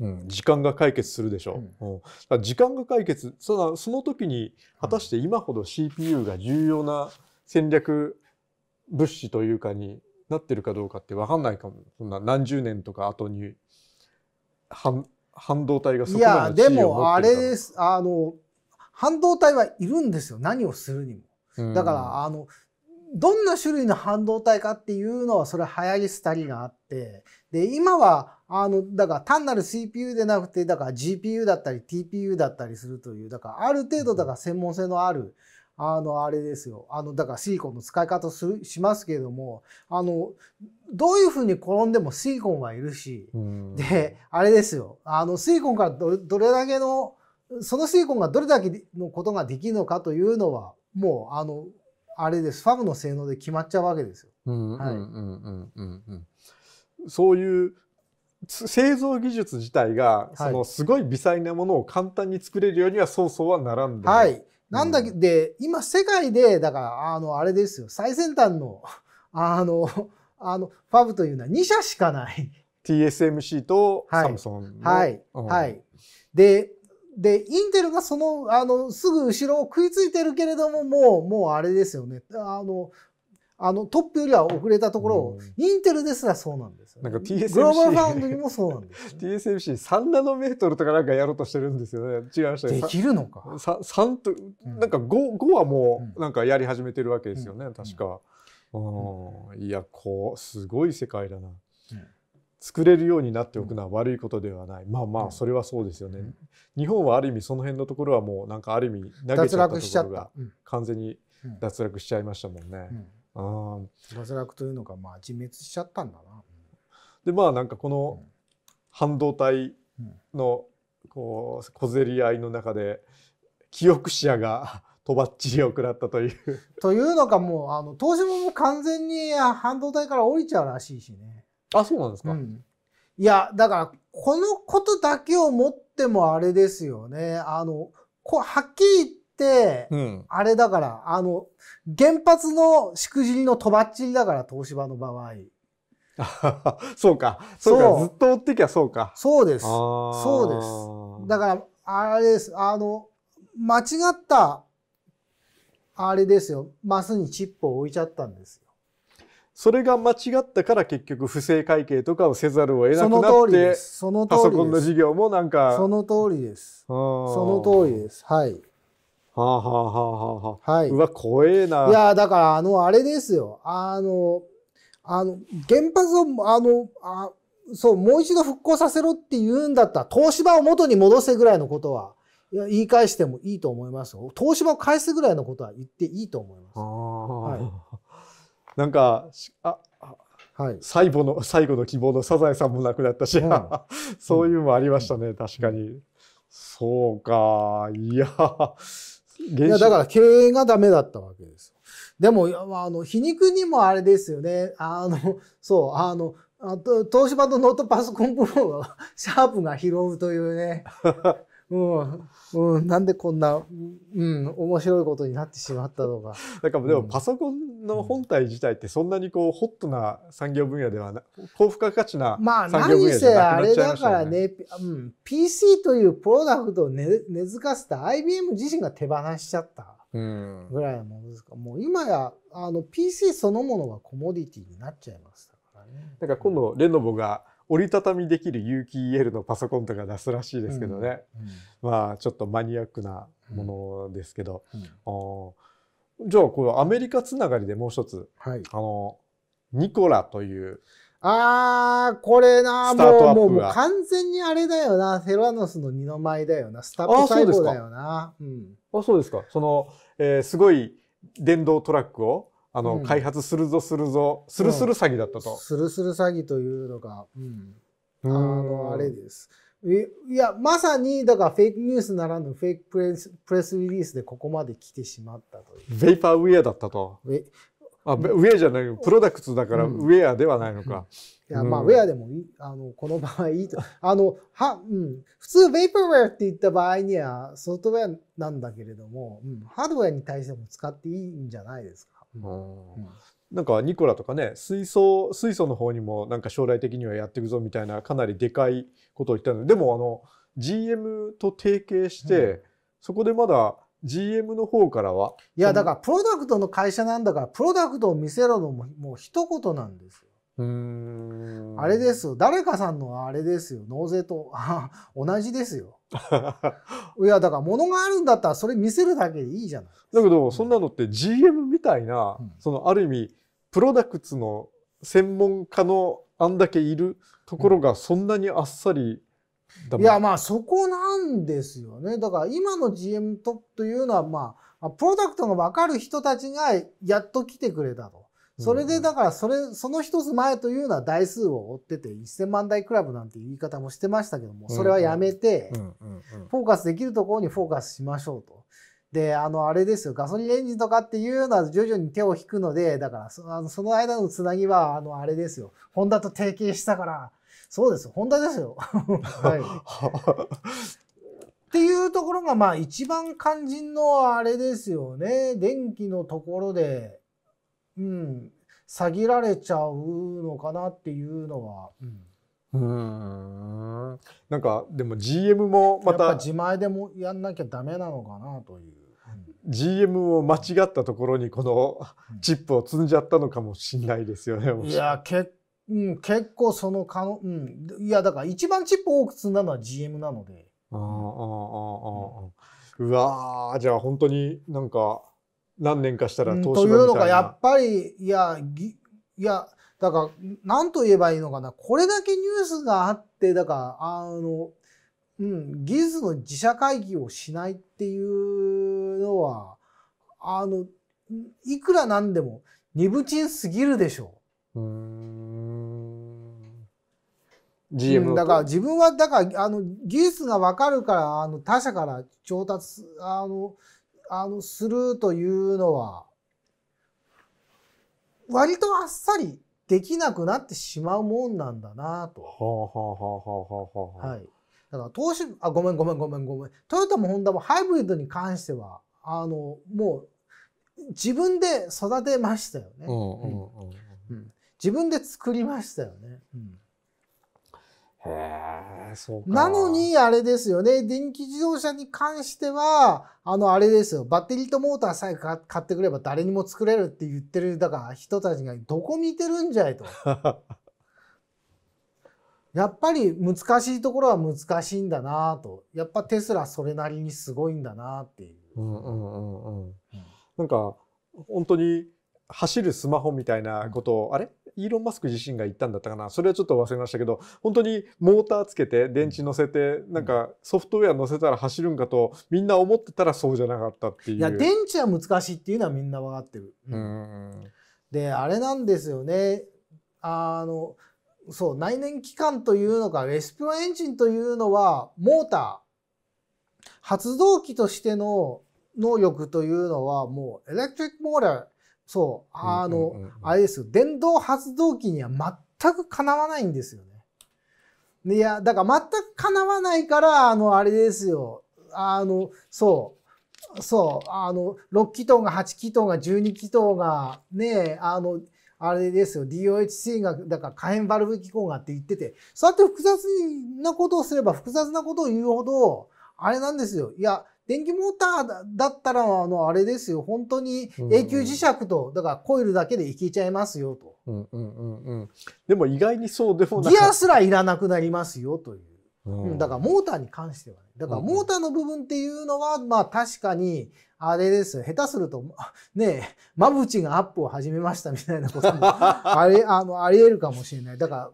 うん、時間が解決するでしょう、うん、時間が解決そのその時に果たして今ほど CPU が重要な戦略物資というかになってるかどうかって分かんないかもそんな何十年とか後に半半導体がそこまでいやでもあれで
すあの半導体はいるんですよ何をするにも。だから、うん、あのどんな種類の半導体かっていうのはそれ流行り廃りがあってで今はあのだから単なる CPU でなくてだから GPU だったり TPU だったりするというだからある程度だから専門性のある、あの、あれですよ。あの、だからシリコンの使い方するしますけれども、あの、どういうふうに転んでもシリコンはいるし、で、あれですよ。あの、シリコンからどれだけの、そのシリコンがどれだけのことができるのかというのは、もう、あの、あれです。ファブの性能で決まっちゃうわけです
よ。そういう製造技術自体が、はい、そのすごい微細なものを簡単に作れるようにはそうそうはならんで、はい、
なんだけで、今世界で、だから、あの、あれですよ、最先端の、あの、あの、ファブというのは2社しかない。
TSMC とサ
ムソンはい、は
い。で、で、インテルがその、あの、すぐ後ろを食いついてるけれども、もう、もうあれですよね。あの、あのトップよりは遅れたところを、インテルですらそうなんですよ、ね、
なんか TSMC グローバルファウンド
にもそうなんです、
ね、TSMC3 ナノメートルとかなんかやろうとしてるんですよね違いましたできるのか 3, となんか 5, 5はもうなんかやり始めてるわけですよね、うん、確か、うん、いやこうすごい世界だな、作れるようになっておくのは悪いことではない、まあまあそれはそうですよね、日本はある意味その辺のところはもうなんかある意味投げちゃったところが完全に脱落しちゃいましたもんね、ああ脱落というのがまあ自滅しちゃったんだな。でまあなんかこの半導体のこう小競り合いの中で記憶者が とばっちりを食らったという。
というのかもうあの東芝も完全に半導体から降りちゃうらしいしね。あそうなんですか、うん、いやだからこのことだけをもってもあれですよね。あのこはっきり、うん、あれだから、あの、原発のしくじりのとばっちりだから、東芝の場合。
そうか。そうか。ずっと追ってきゃそうか。
そうです。そうです。だから、あれです。あの、間違った、あれですよ。マスにチップを置いちゃったんですよ。
それが間違ったから結局不正会計とかをせざるを得なくなってその通りですパソコンの事業もなんかそ
の通りですその通りですはい
はあ、はあはははあ、はい。うわ、怖えな。いや、
だから、あの、あれですよ。あの、あの、原発を、あの、あそう、もう一度復興させろって言うんだったら、東芝を元に戻せぐらいのことは、いや言い返してもいいと思います東芝を返すぐらいのことは言っていいと思い
ます。はい、なんか、あ、はい、最後の最後の希望のサザエさんもなくなったし、うん、そういうのもありましたね、うん、確かに、そうかいや
いやだから経営がダメだったわけです。でも、あの、皮肉にもあれですよね。あの、そう、あの、あと東芝とノートパソコンプロは シャープが拾うというねうん、うん、なんでこんな、うん、面白いことになってしまったのか。だからでもパソ
コンの本体自体ってそんなにこうホットな産業分野ではな、高付加価値な産業分野じゃなくなっちゃいましたね。まあ何せあれだから
ね、うん、PC というプロダクトを根根付かせた IBM 自身が手放しちゃったぐらいのものですから、うん、もう今やあの PC そのものがコモディティになっちゃいますから
ね。だから今度レノボが、折りたたみできる有機 EL のパソコンとか出すらしいですけどね、うんうん、まあちょっとマニアックなものですけど、うん、じゃあこのアメリカつながりでもう一つ、はい、あの
ニコラというあー、これなもう、もう、完全にあれだよな。セラノスの二の舞だよな。スタップ細胞だよな。あ、そ
うですか。うん、そですかその、えー、すごい電動トラックをあの、うん、開発するぞするぞするする詐欺だったと。す
るする詐欺というのが、うん、あのあれです。いやまさにだからフェイクニュースならぬフェイクプレスプレスリリースでここまで来てしまったと
いう。ベイパーウェアだったと。あウェアじゃないプロダクツだからウェアではないのか。うん、いやまあ、ウェ
アでもいいあのこの場合いいとあのは、うん、普通ベイパーウェアって言った場合にはソフトウェアなんだけれども、うん、ハードウェアに対しても使っていいんじゃないですか。
なんかニコラとかね水素水素の方にもなんか将来的にはやっていくぞみたいなかなりでかいことを言ったのででもあの GM と提携して、うん、そこでまだ
GM の方からはいやだからプロダクトの会社なんだからプロダクトを見せろのももう一言なんですよ。うんあれですよ誰かさんのあれですよ納税と 同じですよ。いやだから物があるんだったらそれ見せるだけでいいじゃない
だけどそんなのって GM みたいな、うん、そのある意味プロダクツの専門家のあんだけいるところがそんなにあっさり、
うん、いやまあそこなんですよねだから今の GM とというのはまあプロダクトが分かる人たちがやっと来てくれたと。それでだからそれその一つ前というのは台数を追ってて1000万台クラブなんて言い方もしてましたけどもそれはやめてフォーカスできるところにフォーカスしましょうと。であのあれですよガソリンエンジンとかっていうような徐々に手を引くのでだからそのその間のつなぎはあのあれですよホンダと提携したからそうですホンダですよ。はいっていうところがまあ一番肝心のあれですよね電気のところでうん、下げられちゃうのかなっていうのは。うん
うん
なんかでも GM もまた自
前でもやんなきゃダメなのかな
という、
うん、GM を間違ったところにこのチップを積んじゃったのかもしれないですよね、うん、いや
結,、うん、結構その可能、うん、いやだから一番チップ多く積んだのは GM なので
ああああああ、うん、うわじゃあ本当になんか何年かしたら東芝みたいな、うん、というのがやっ
ぱりいやぎいやだから何と言えばいいのかなこれだけニュースがあってだからあの、うん、技術の自社会議をしないっていうのはあのいくらなんでも二部賃すぎるでしょう。GM だから自分はだからあの技術がわかるからあの他社から調達あのあのするというのは割とあっさりできなくなってしまうもんなんだなと。は
あはあはあは
あはあ、はい。だから投資あごめんごめんごめんごめん。トヨタもホンダもハイブリッドに関してはあのもう自分で育てましたよ
ね。うん、
自分で作りましたよね。うん
へそうなの
にあれですよね電気自動車に関してはあのあれですよバッテリーとモーターさえ買ってくれば誰にも作れるって言ってるだから人たちがどこ見てるんじゃいと。やっぱり難しいところは難しいんだなとやっぱテスラそれなりにすごいんだなっていう。うんう
んうんうん、なんか本当に走るスマホみたいなことを、あれイーロン・マスク自身が言ったんだったかなそれはちょっと忘れましたけど、本当にモーターつけて、電池乗せて、なんかソフトウェア乗せたら走るんかと、みんな思ってたらそうじゃなかったっ
ていう。いや、電
池は難しいっていうのはみんな分かってる。
うん、
で、あれなんですよね。あの、そう、内燃機関というのか、レスピロエンジンというのは、モーター、発動機としての能力というのは、もうエレクトリックモーター、そう、あの、あれですよ、電動発動機には全くかなわないんですよね。いや、だから全くかなわないから、あの、あれですよ、あの、そう、そう、あの、6気筒が8気筒が12気筒が、ね、あの、あれですよ、DOHC が、だから可変バルブ機構がって言ってて、そうやって複雑なことをすれば複雑なことを言うほど、あれなんですよ。いや、電気モーターだったら、あの、あれですよ、本当に永久磁石と、だからコイルだけでいきちゃいますよと。うんうんうんうん。でも意外にそうでもない。ギアすらいらなくなりますよという。うん、だからモーターに関してはね。だからモーターの部分っていうのは、まあ確かに、あれですよ。下手すると、ねえ、まぶちがアップを始めましたみたいなことも、あれ、あの、あり得るかもしれない。だから、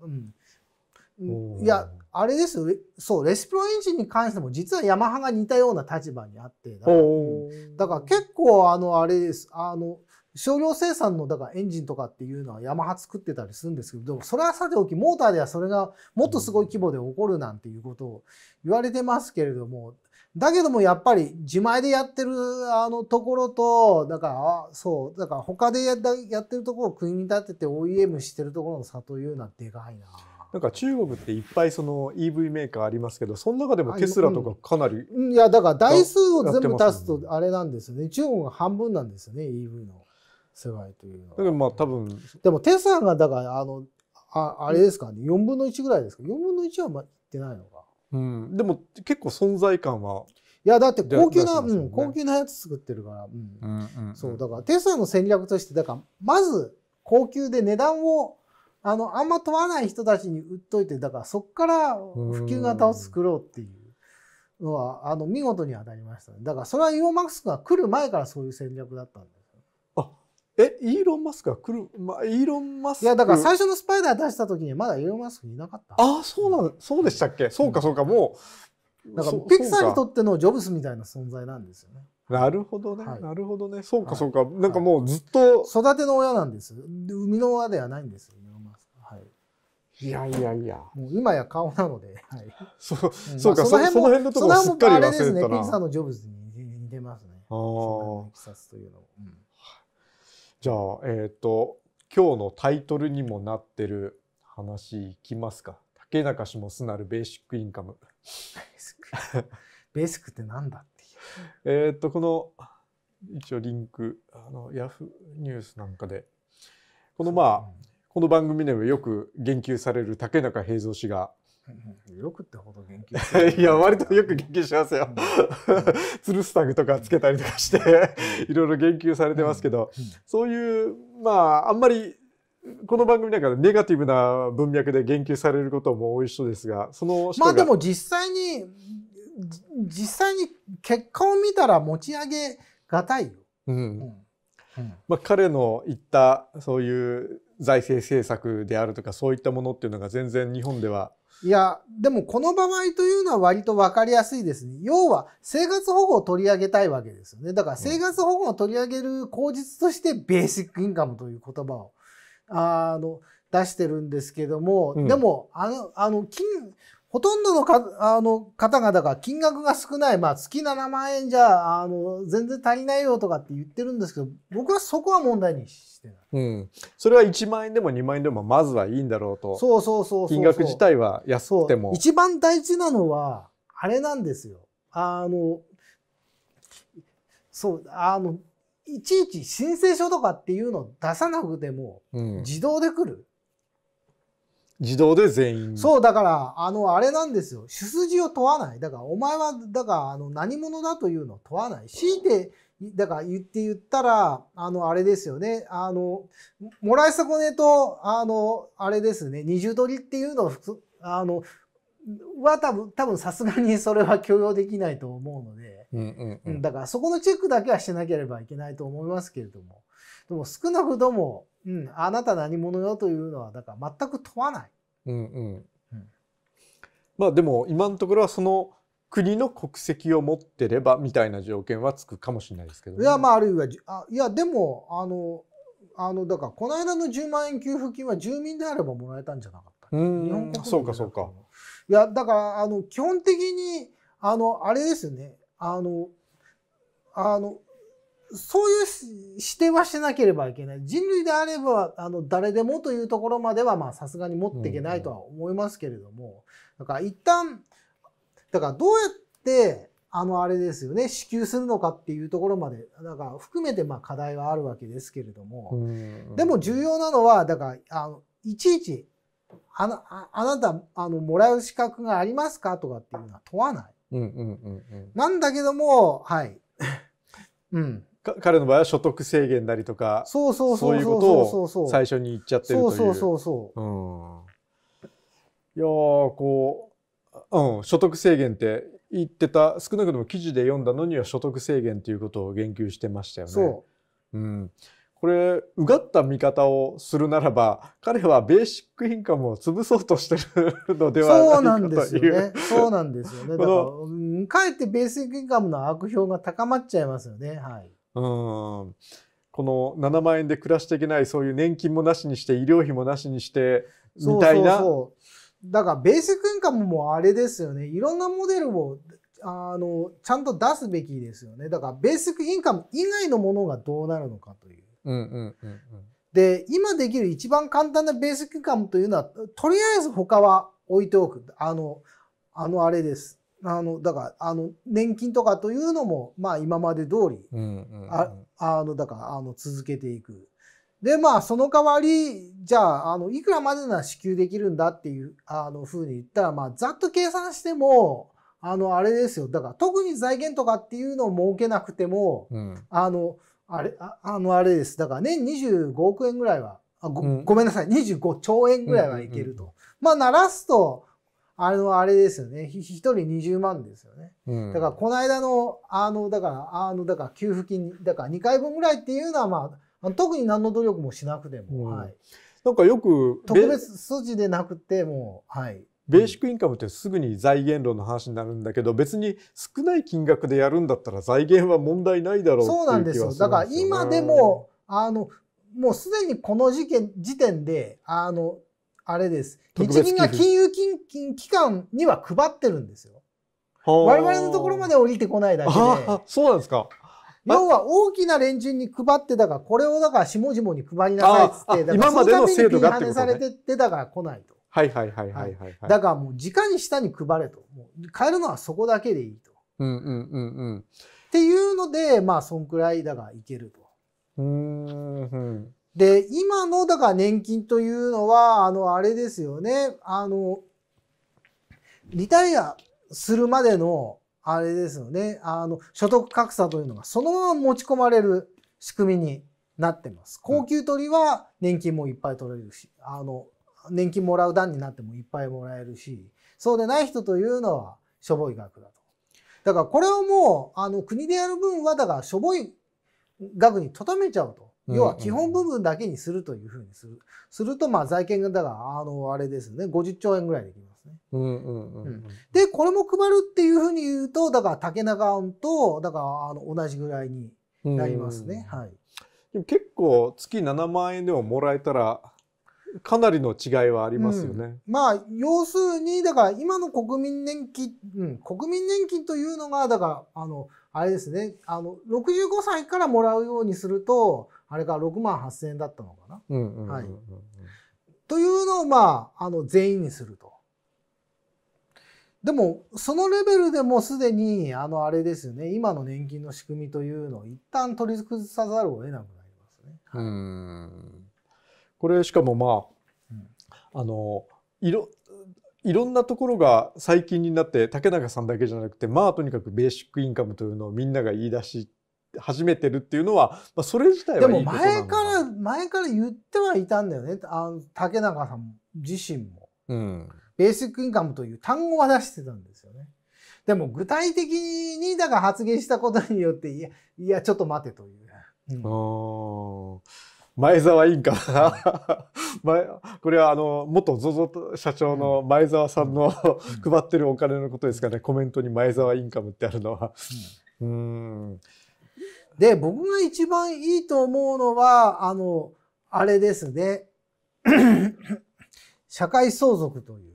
うん。いや、あれですそう、レシプロエンジンに関しても、実はヤマハが似たような立場にあって、だから,、だから結構、あの、あれです、あの、商業生産のだからエンジンとかっていうのはヤマハ作ってたりするんですけど、でもそれはさておき、モーターではそれがもっとすごい規模で起こるなんていうことを言われてますけれども、だけどもやっぱり自前でやってるあのところと、だから、そう、だから他でやってるところを組み立てて OEM してるところの差というのはでかいな。
なんか中国っていっぱいその EV メーカーありますけど、その中でもテスラとかかなり、
うん、いや、だから台数を全部足すとあれなんですよね。中国が半分なんですよね、EV の世界というの
は。だからまあ多分。
でもテスラがだからあの、ああれですかね、4分の1ぐらいですか。4分の1はまあいってないのか。うん、でも結構存在感は。いやだって高級な、ね、うん、高級なやつ作ってるから、うん、うんうん、そうだからテスラの戦略としてだからまず高級で値段をあの、あんま問わない人たちに売っといて、だからそこから普及型を作ろうっていうのは、あの、見事に当たりました、ね、だからそれはイーロン・マスクが来る前からそういう戦略だったんですよ。あ、え、イーロン・マスクが来る、まあ、イーロン・
マスクいや、だから最初のス
パイダー出した時にはまだイーロン・マスクいなかった。
ああ、そうなの、そうでしたっけそうか、そうか、もう。だから、ピクサーにと
ってのジョブスみたいな存在なんですよね。
なるほど
ね、はい、なるほどね。そうか、そうか、はい、なんかもうずっと、育ての親なんです。生みの親ではないんですよね。いやいやいや。もう今や顔なので。はい。そう、そうか、その辺のところすっかり忘れたな。ね。ピンさんのジョブズに似てますね。ああ。
というのじゃあ、えっ、と、今日のタイトルにもなってる話いきますか。竹中氏もすなるベーシックインカム。ベーシックってなんだっていう。えっと、この、一応リンク、あの、ヤフーニュースなんかで、このまあ、この番組でもよく言及される竹中平蔵氏が
よくってほど言
及 いや割とよく言及しますよ。つるすタグとかつけたりとかしていろいろ言及されてますけど、そういうまああんまりこの番組なんかネガティブな文脈で言及されることも多い人ですがそのまあでも実
際に実際に結果を見たら持ち上げがたいよ。
うん、うんうん、まあ、彼の言ったそういう財政政策であるとかそういったものっていうのが全然日本では
いやでもこの場合というのは割と分かりやすいですね要は生活保護を取り上げたいわけですよねだから生活保護を取り上げる口実としてベーシックインカムという言葉をあの出してるんですけども、うん、でもあのあの金ほとんどのかあの方々が金額が少ない、まあ、月7万円じゃあの全然足りないよとかって言ってるんですけど僕はそこは問題にし
てない、うん、
それは1万円で
も2万円でもまずはいいんだろうとそうそうそう金額自体は安くても一
番大事なのはあれなんですよあのそうあのいちいち申請書とかっていうのを出さなくても自動で来る、自
動で全員そ
うだからあのあれなんですよ主筋を問わないだからお前はだからあの何者だというのを問わない強いてだから言って言ったらあのあれですよねあのもらい損ねとあのあれですね二重取りっていうのをあのは多分多分さすがにそれは許容できないと思うので、
うんうんうん、だ
からそこのチェックだけはしなければいけないと思いますけれどもでも少なくともうん、あなた何者よというのはだから全く問わない。
うんうん、うん、まあでも今のところはその国の国籍を持ってればみたいな条件はつくかもしれないですけど、
ね、いやまああるいはあいやでもあのあのだからこの間の10万円給付金は住民であればもらえたんじゃなかっ
た。うんそうかそうか。
いやだからあの基本的にあのあれですねあのあのそういう指定はしなければいけない。人類であれば、あの、誰でもというところまでは、まあ、さすがに持っていけないとは思いますけれども、だから一旦、だからどうやって、あの、あれですよね、支給するのかっていうところまで、なんか含めて、まあ、課題はあるわけですけれども、
でも重要な
のは、だから、あの、いちいち、あなあなた、あの、もらう資格がありますかとかっていうのは問わない。
うんうんうん、
なんだけども、はい。
うん。彼の場合は所得制限なりとかそうそうそういうことを最初に言っちゃってるというそうそうそうそう、うん、いやこう、うん、所得制限って言ってた少なくとも記事で読んだのには所得制限ということを言及してましたよね。ううん、これうがった見方をするならば彼はベーシックインカムを潰そうとしてるのではないかという。そうなんですよね。そうなんですよね。だか
らかえってベーシックインカムの悪評が高まっちゃいますよね。はい
うんこの7万円で暮らしていけないそういう年金もなしにして医療費もなしにして
みたいなだからベーシックインカムもあれですよねいろんなモデルをあのちゃんと出すべきですよねだからベーシックインカム以外のものがどうなるのかとい
う。うんうんうんうん、
で今できる一番簡単なベーシックインカムというのはとりあえず他は置いておくあのあのあれですあのだからあの年金とかというのも、まあ、今まで通り、
うんうんうん、あ
あのだからあの続けていく。でまあその代わりじゃああのいくらまでなら支給できるんだっていうあのふうに言ったら、まあ、ざっと計算してもあのあれですよだから特に財源とかっていうのを設けなくても、うん、あのあれああのあれですだから年25億円ぐらいはあごうん、ごめんなさい25兆円ぐらいはいけると。うんうんうん、まあならすとあの、あれですよね。一人二十万ですよね。うん、だから、この間の、あの、だから、あの、だから、給付金、だから二回分ぐらいっていうのは、まあ、特に何の努力もしなくても、うん、はい。なんか
よく、特別
措置でなくても、
はい。ベーシックインカムってすぐに財源論の話になるんだけど、別に少ない金額でやるんだったら財源は問題ないだろうそうなんですよ。だから今で
も、あの、もうすでにこの事件、時点で、あの、あれです。日銀が金融金金機関には配ってるんですよ。我々のところまで降りてこないだけで。そうなんですか。要は大きな連中に配ってたが、これをだから下々に配りなさいっつって、だからそのためにピンされてってたから来ないと。
はいはいはいはい、だから
もう直に下に配れと。もう変えるのはそこだけでいいと。
うんうんうんうん。っ
ていうので、まあそんくらいだがいける
と。うん。
で、今の、だから年金というのは、あの、あれですよね。あの、リタイアするまでの、あれですよね。あの、所得格差というのがそのまま持ち込まれる仕組みになってます。高級取りは年金もいっぱい取れるし、あの、年金もらう段になってもいっぱいもらえるし、そうでない人というのはしょぼい額だと。だからこれをもう、あの、国でやる分は、だからしょぼい額にとどめちゃうと。要は基本部分だけにするというふうにする。すると、まあ財源が、だから、あの、あれですね、50兆円ぐらいできます
ね。
で、これも配るっていうふうに言うと、だから竹中案と、だから、あの、同じぐらいになりますね。はい。
でも結構月7万円でももらえたら、かなりの違いはありますよね。うん、
まあ、要するに、だから今の国民年金、うん、国民年金というのが、だから、あの、あれですね、あの、65歳からもらうようにすると、あれが6万8,000円だったのかな。はい、というのをまああの全員にすると。でもそのレベルでもすでにあのあれですよね今の年金の仕組みというのを一旦取り崩さざるを得なくなりま
すね。はい、これしかもまあ、あのいろいろんなところが最近になって竹中さんだけじゃなくてまあとにかくベーシックインカムというのをみんなが言い出し始めてるっていうのは、まあ、それ自体でも前か
ら前から言ってはいたんだよねあの竹中さん自身も、うん、ベーシックインカムという単語は出してたんですよねでも具体的にだが発言したことによっていやいやちょっと待てとい
う、うん、前澤インカム前これはあの元 ZOZO 社長の前澤さんの配ってるお金のことですかねコメントに「前澤インカム」ってあるのは。うんで、
僕が一番いいと思うのは、あの、あれですね。社会相続という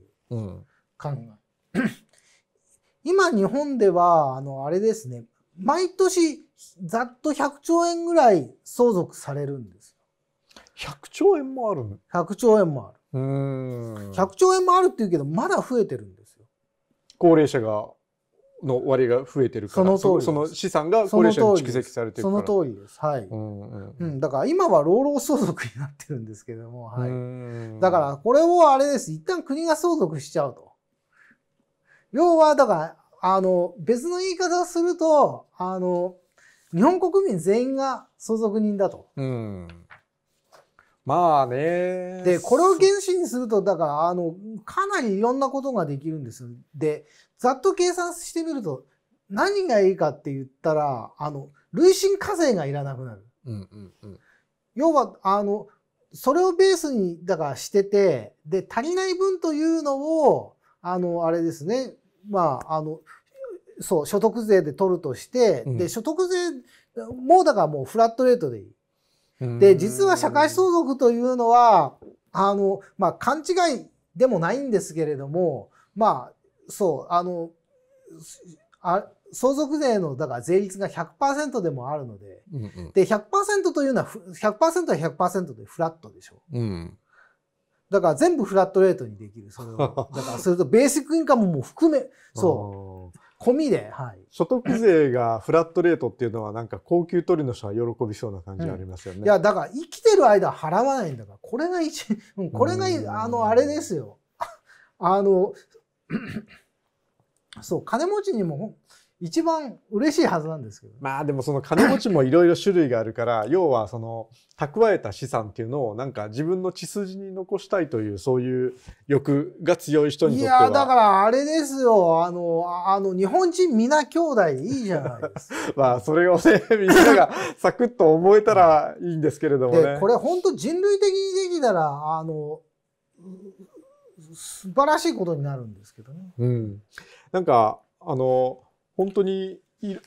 考え。うん、
今、日本では、あの、あれですね。毎年、ざっと100兆円ぐらい相続されるんです100兆円もある ?100 兆円もある。うん。100兆円もあるって言うけど、まだ増えてるんですよ。高齢者が
の割が増えてるからそのその資産が高齢者に蓄積されてるからそ
の通りですはい、うんうんうん、だから今は老老相続になってるんですけども、はい、だからこれをあれです一旦国が相続しちゃうと要はだからあの別の言い方をするとあの日本国民全員が相続人だと、うん、まあね。で、これを原子にすると、だから、あの、かなりいろんなことができるんですよ。で、ざっと計算してみると、何がいいかって言ったら、あの、累進課税がいらなくなる。
うんうんうん、
要は、あの、それをベースに、だからしてて、で、足りない分というのを、あの、あれですね、まあ、あの、そう、所得税で取るとして、うん、で、所得税、もうだからもうフラットレートでいい。
で、実は社会
相続というのは、あの、まあ、勘違いでもないんですけれども、まあ、そう、あの、あ相続税の、だから税率が100%でもあるので、うんうん、で、100%というのは、100%は100%でフラットでしょう。うん、だから全部フラットレートにできる、それを。だからそれとベーシックインカムも含め、そう。込みで、はい、所得税がフ
ラットレートっていうのはなんか高級取りの人は喜びそうな感じあり
ますよね、うん、い
やだから生きてる間払わないんだからこれが一 これがあのあれですよあの そう金持ちにも一番嬉しいはずなんですけど、
まあでもその金持ちもいろいろ種類があるから 要はその蓄えた資産っていうのをなんか自分の血筋に残したいというそういう欲が強い人にとってはいやだか
らあれですよあのあの日本人皆兄弟いいじゃないです
か まあそれをねみんながサクッと思えたらいいんですけれどもねこれ
本当人類的にできたらあの素晴らしいことになるんですけどね。うん、なん
かあの本当にいい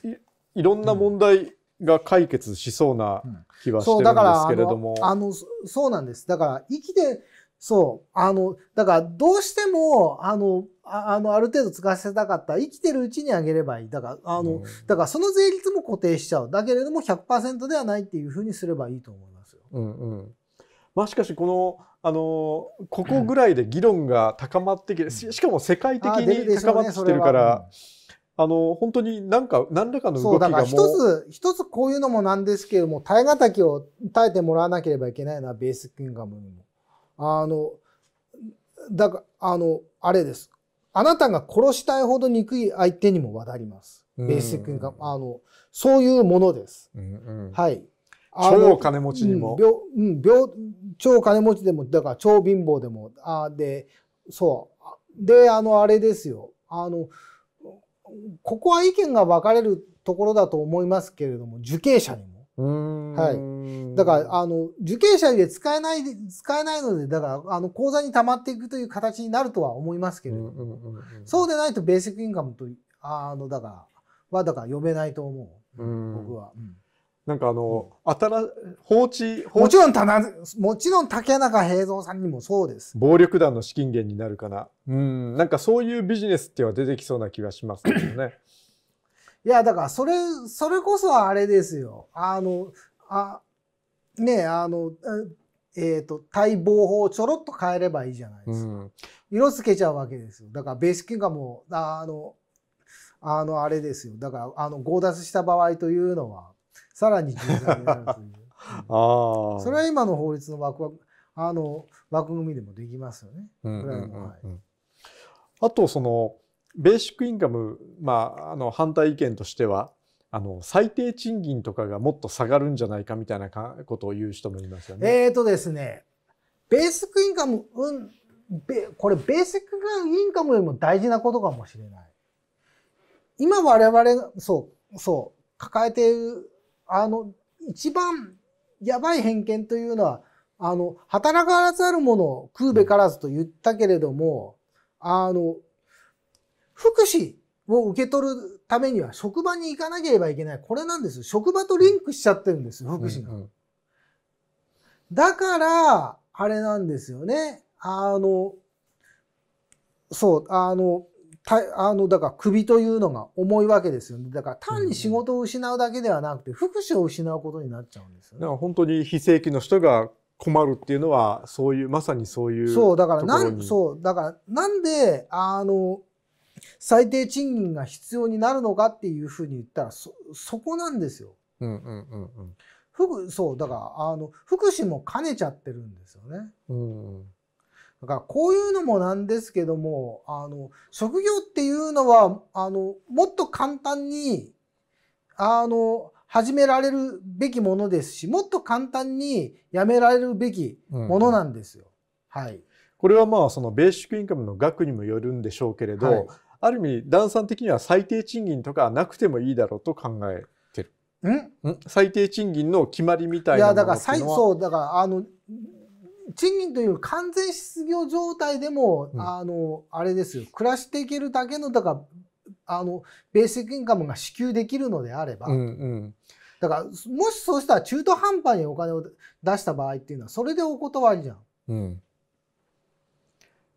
いろんな問題が解決しそうな気はしてるんですけれども。うんうん、
あのそうなんです。だから生きてそう。あの、だからどうしても、あの、ああの、ある程度使わせたかった。生きてるうちにあげればいい。だから、あの、うん、だからその税率も固定しちゃう。だけれども100%ではないっていうふうにすればいいと思いま
すよ。うんうん。
まあしかし、この、あの、
ここぐらいで議論が高まってきて、うん、しかも世界的に高まってきてるから、ね、あの、本当になんか、何らかの動きがもう。そう、だから
一つ、一つこういうのもなんですけれども、耐え難きを耐えてもらわなければいけないのはベースキンガムにも。あの、だから、あの、あれです。あなたが殺したいほど憎い相手にも渡ります。ベースキンガム。あの、そういうもので
す。うんうん、はい。超金持ちにも、う
ん、病、うん、超金持ちでも、だから超貧乏でも、あで、そう。で、あの、あれですよ。あの、ここは意見が分かれるところだと思いますけれども受刑者にも。はい、だからあの受刑者で使えない使えないのでだからあの口座に溜まっていくという形になるとは思いますけれども、うんうんうんうん、そうでないとベーシックインカムとあのだからはだから読めないと思う、僕は。うんなん
かあの、うん、新
放置もちろん棚もちろん竹中平蔵さんにもそうです
暴力団の資金源になるかなうんなんかそういうビジネスっていうのは出てきそうな気がしますけどね
いやだからそれそれこそあれですよあのあねあのえっ、ー、と対防法をちょろっと変えればいいじゃないですか、うん、色つけちゃうわけですよだからベース金がもうあのあのあれですよだからあの強奪した場合というのはさらに重罪になると
いうあそれは
今の法律の枠は、あの枠組みでもできますよね。
あとそのベーシックインカム、まあ、あの反対意見としてはあの最低賃金とかがもっと下がるんじゃないかみたいなことを言う人もいますよ
ね。えーとですねベーシックインカム、うん、これベーシックインカムよりも大事なことかもしれない。今我々そうそう抱えているあの、一番やばい偏見というのは、あの、働かざる者食うべからずと言ったけれども、あの、福祉を受け取るためには職場に行かなければいけない。これなんです。職場とリンクしちゃってるんです、福祉が。うんうん、だから、あれなんですよね。あの、そう、あの、あの、だから首というのが重いわけですよね。だから単に仕事を失うだけではなくて、福祉を失うことになっちゃうんで
すよね。だから本当に非正規の人が困るっていうのは、そういう、まさにそ
ういう。そう、だからなん、そ
う、だからなんで、あの、最低賃金が必要になるのかっていうふうに言ったら、そ、そこなんですよ。
うんうんうん
うん。そう、だから、あの、福祉も兼ねちゃってるんですよね。うん、うん。だかこういうのもなんですけども、あの、職業っていうのは、あの、もっと簡単に、あの、始められるべきものですし、もっと簡単にやめられるべきものなんですよ。うん、
はい。これはまあ、そのベーシックインカムの額にもよるんでしょうけれど、はい、ある意味、段さん的には最低賃金とかなくてもいいだろうと考えてる。ん最低賃金の決まりみたいなものっていうのは。いや、だから、そう、
だから、あの、賃金という完全失業状態でも、うん、あの、あれですよ、暮らしていけるだけの、だから、あの、ベーシックインカムが支給できるのであれば、うんうんだからもしそうしたら中途半端にお金を出した場合っていうのはそれでお断りじゃん。
うん、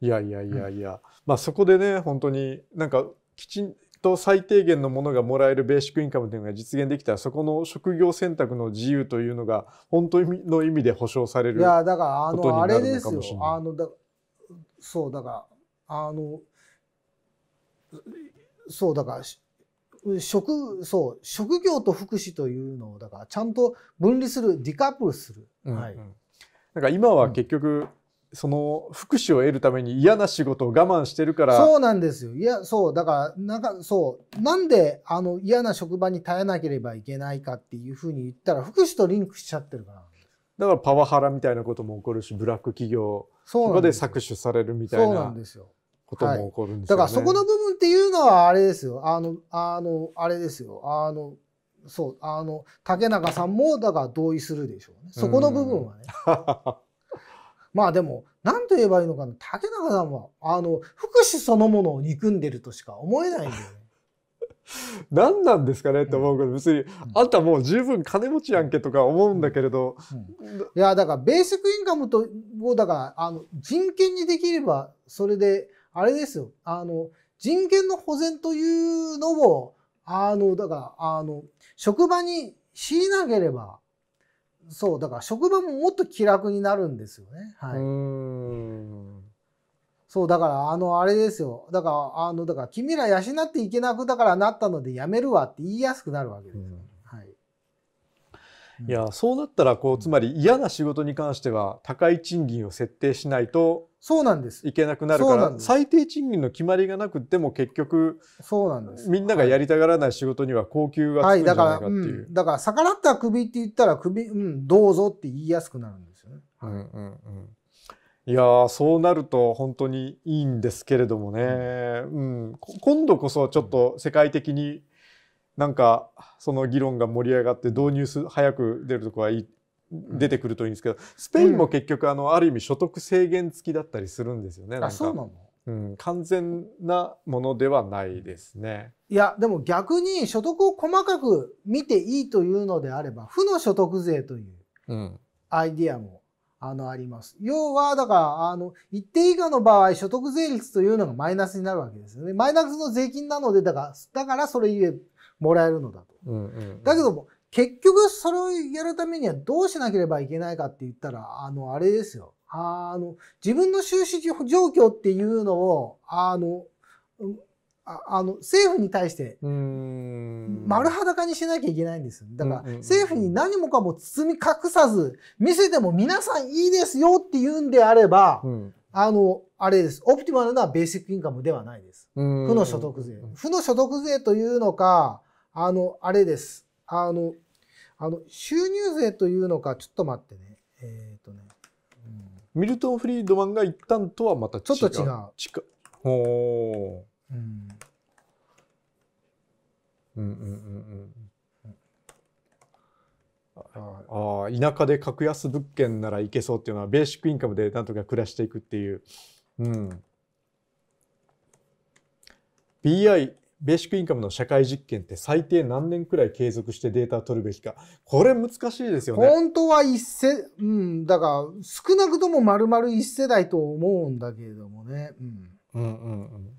いやいやいやいや、うん、まあそこでね本当になんかきちんと最低限のものがもらえるベーシックインカムというのが実現できたらそこの職業選択の自由というのが本当の意味で保障されるいやだからあのあれですよ
あのだそうだからあのそうだから職そう職業と福祉というのをだからちゃんと分離するディカップルする、
うん、はい、なんか今は結局、その福祉を得るために嫌な仕事を我慢してるからそう
なんですよいやそうだからなんかそうなんであの嫌な職場に耐えなければいけないかっていうふうに言ったら福祉とリンクしちゃってるから
だからパワハラみたいなことも起こるしブラック企業とかで搾取されるみたいなことも起こるんですよ、ねはい、だからそこの部
分っていうのはあれですよあのあのあれですよあのそうあの竹中さんもだから同意するでしょうねそこの部分はね。まあでも、何と言えばいいのかな。竹中さんは、あの、福祉そのものを憎んでるとしか思えないんだよね。
何なんですかねって思うけど、別に、あんたもう十分金持ちやん
けとか思うんだけれど。いや、だからベーシックインカムと、をだから、あの、人権にできれば、それで、あれですよ。あの、人権の保全というのを、あの、だから、あの、職場に強いなければ、そう、だから職場ももっと気楽になるんですよね。はい。うそう、だから、あの、あれですよ。だから、あの、だから、君ら養っていけなくだからなったのでやめるわって言いやすくなるわけですよ。
いやそうなったらこうつまり嫌な仕事に関しては高い賃金を設定しないとそうなんですいけなくなるから最低賃金の決まりがなくても結局そうなんですみんながやりたがらない仕事には高級がつくんじゃないかっていう、はいだから、うん、
だから逆らった首って言ったら首、うん、どうぞって言いやすくなるんですよ
ね。はい、うんうんうんいやそうなると本当にいいんですけれどもね、うん、今度こそちょっと世界的になんかその議論が盛り上がって導入す早く出るとこはいい出てくるといいんですけどスペインも結局あの、ある意味所得制限付きだったりするんですよね。うん、あそうなのうん、完全なものではないです
ね。いや、でも逆に所得を細かく見ていいというのであれば、負の所得税というアイディアも、あのあります。要は、だから、あの、一定以下の場合、所得税率というのがマイナスになるわけですよね。マイナスの税金なので、だから、だからそれ言え、もらえるのだと。うんうんうん、だけども結局それをやるためにはどうしなければいけないかって言ったらあのあれですよあの自分の収支状況っていうのをあのあの政府に対して丸裸にしなきゃいけないんですだから政府に何もかも包み隠さず見せても皆さんいいですよっていうんであれば、うん、あのあれですオプティマルなベーシックインカムではないです負の所得税負の所得税というのかあの、あれです。あの、あの収入税というのか、ちょっと待ってね。えっ、ー、とね、
うん、ミルトン・フリードマンが言ったんとはまた違う。ちょっと違う。近ほう。うんうんうんうんうん、ああ田舎で格安物件ならいけそうっていうのはベーシックインカムでなんとか暮らしていくっていう、うん、BI ベーシックインカムの社会実験って最低何年くらい継続してデータ取るべきか。これ難
しいですよね。本当は一世、うん、だから少なくとも丸々一世代と思うんだけれどもね。
うん、うんうん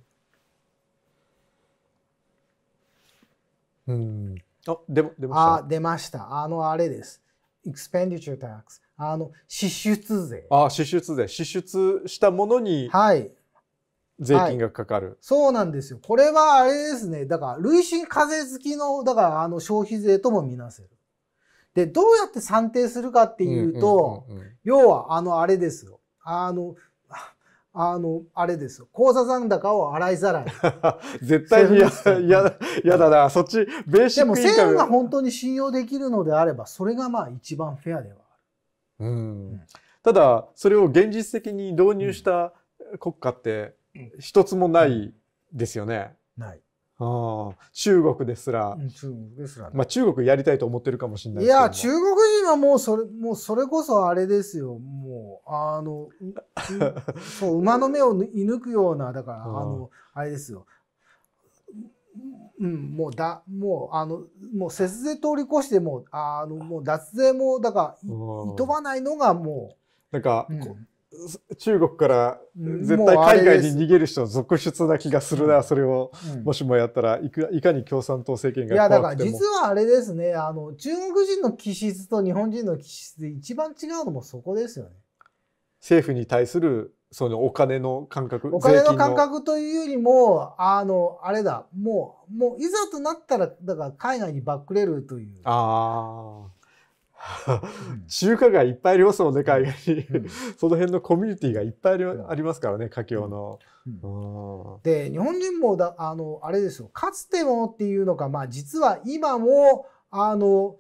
う
ん。うん。あ、でも、出ました。あ、出ました。あの、あれです。expenditure tax。あの、支出税。
あ、支出税。支出
したものに。はい。
税金がかかる、はい、
そうなんですよこれはあれですねだから累進課税付きのだからあの消費税とも見なせるでどうやって算定するかっていうと、要はあのあれですよあのあのあれですよ口座残高を洗いざらい
絶対に嫌だな、そっちベーシックでも政府が
本当に信用できるのであればそれがまあ一番フェアではあ
る、うん、うん、ただそれを現実的に導入した国家って、一つもないですよね。ない。あ中国ですら、
中国ですら、
まあ中国やりたいと思ってるかもしれないいや
中国
人はもうそれもうそれこそあれですよもうあの そう馬の目を射抜くようなだからあのあれですようん、もうだ、もう、あの、もう節税通り越して、もう、あの、もう脱税も、だから、いとばないのがもう。
なんか、うん、中国から絶対海外に逃げる人続出な気がするな、それを、もしもやったらいくいかに共産党政権がいやだから実
はあれですねあの中国人の気質と日本人の気質で一番違うのもそこですよね。
政府に対するそのお金の感覚お金の感覚
というよりもあのあれだもうもういざとなったらだから海外にばっくれるという。
ああ。中華街いっぱいありますもんね海外に、その辺のコミュニティがいっぱいありますからね華僑の、
で日本人もだあのあれですよかつてもっていうのかまあ実は今もあの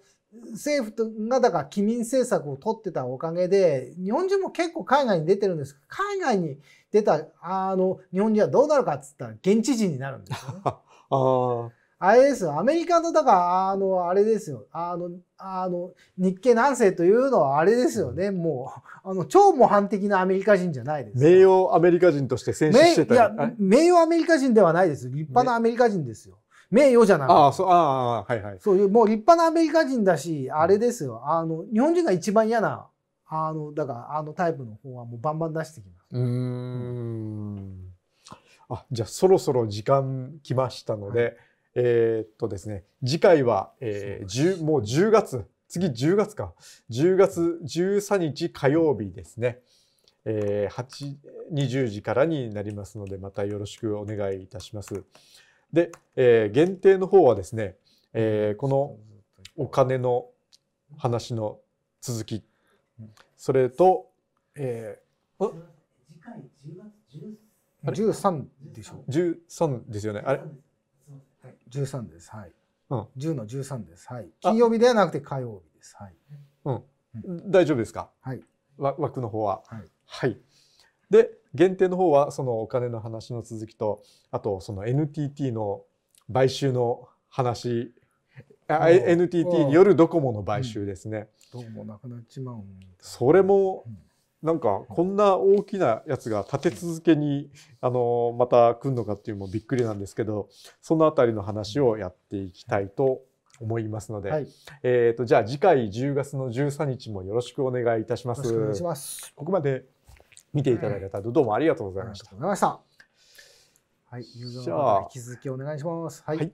政府がだから機民政策を取ってたおかげで日本人も結構海外に出てるんです海外に出たあの日本人はどうなるかっつったら現地人にな
るんですよね。あ
あれですよ、アメリカの、だから、あの、あれですよ、あの、あの、日系南西というのはあれですよね、もう、あの、超模範的なアメリカ人じゃないです。
名誉アメリカ人として戦死してたいや、
名誉アメリカ人ではないです。立派なアメリカ人ですよ。名誉じゃなくて。ああ、そう、ああ、はいはい。そういう、もう立派なアメリカ人だし、あれですよ、あの、日本人が一番嫌な、あの、だから、あのタイプの方はもうバンバン出してきます。う
ん。あ、じゃあそろそろ時間来ましたので、はいえー、っとですね、次回は、えー、もう10月、次10月か、10月13日火曜日ですね、えー、8 20時からになりますので、またよろしくお願いいたします。で、えー、限定の方はですね、えー、このお金の話の続き、それと、
えー、次回10月 13? 13でしょ ?13 ですよね。あれ13です。はい。うん、10の13です。はい。金曜日ではなくて火曜日です。はい。
うん。大丈夫ですか。はい。枠の方は。はい。はい。で、限定の方はそのお金の話の続きと、あとその NTT の買収の話、あ NTT によるドコモの買収ですね。
ドコモなくなっちまう
それも、うんなんかこんな大きなやつが立て続けにあのまた来るのかっていうのもびっくりなんですけどその辺りの話をやっていきたいと思いますので、はい、えーと、じゃあ次回10月の13日もよろしくお願いいたします。ここまで見ていただいた方
どうもありがとうございました。はい、じゃあ引き
続きお願いします。はい、はい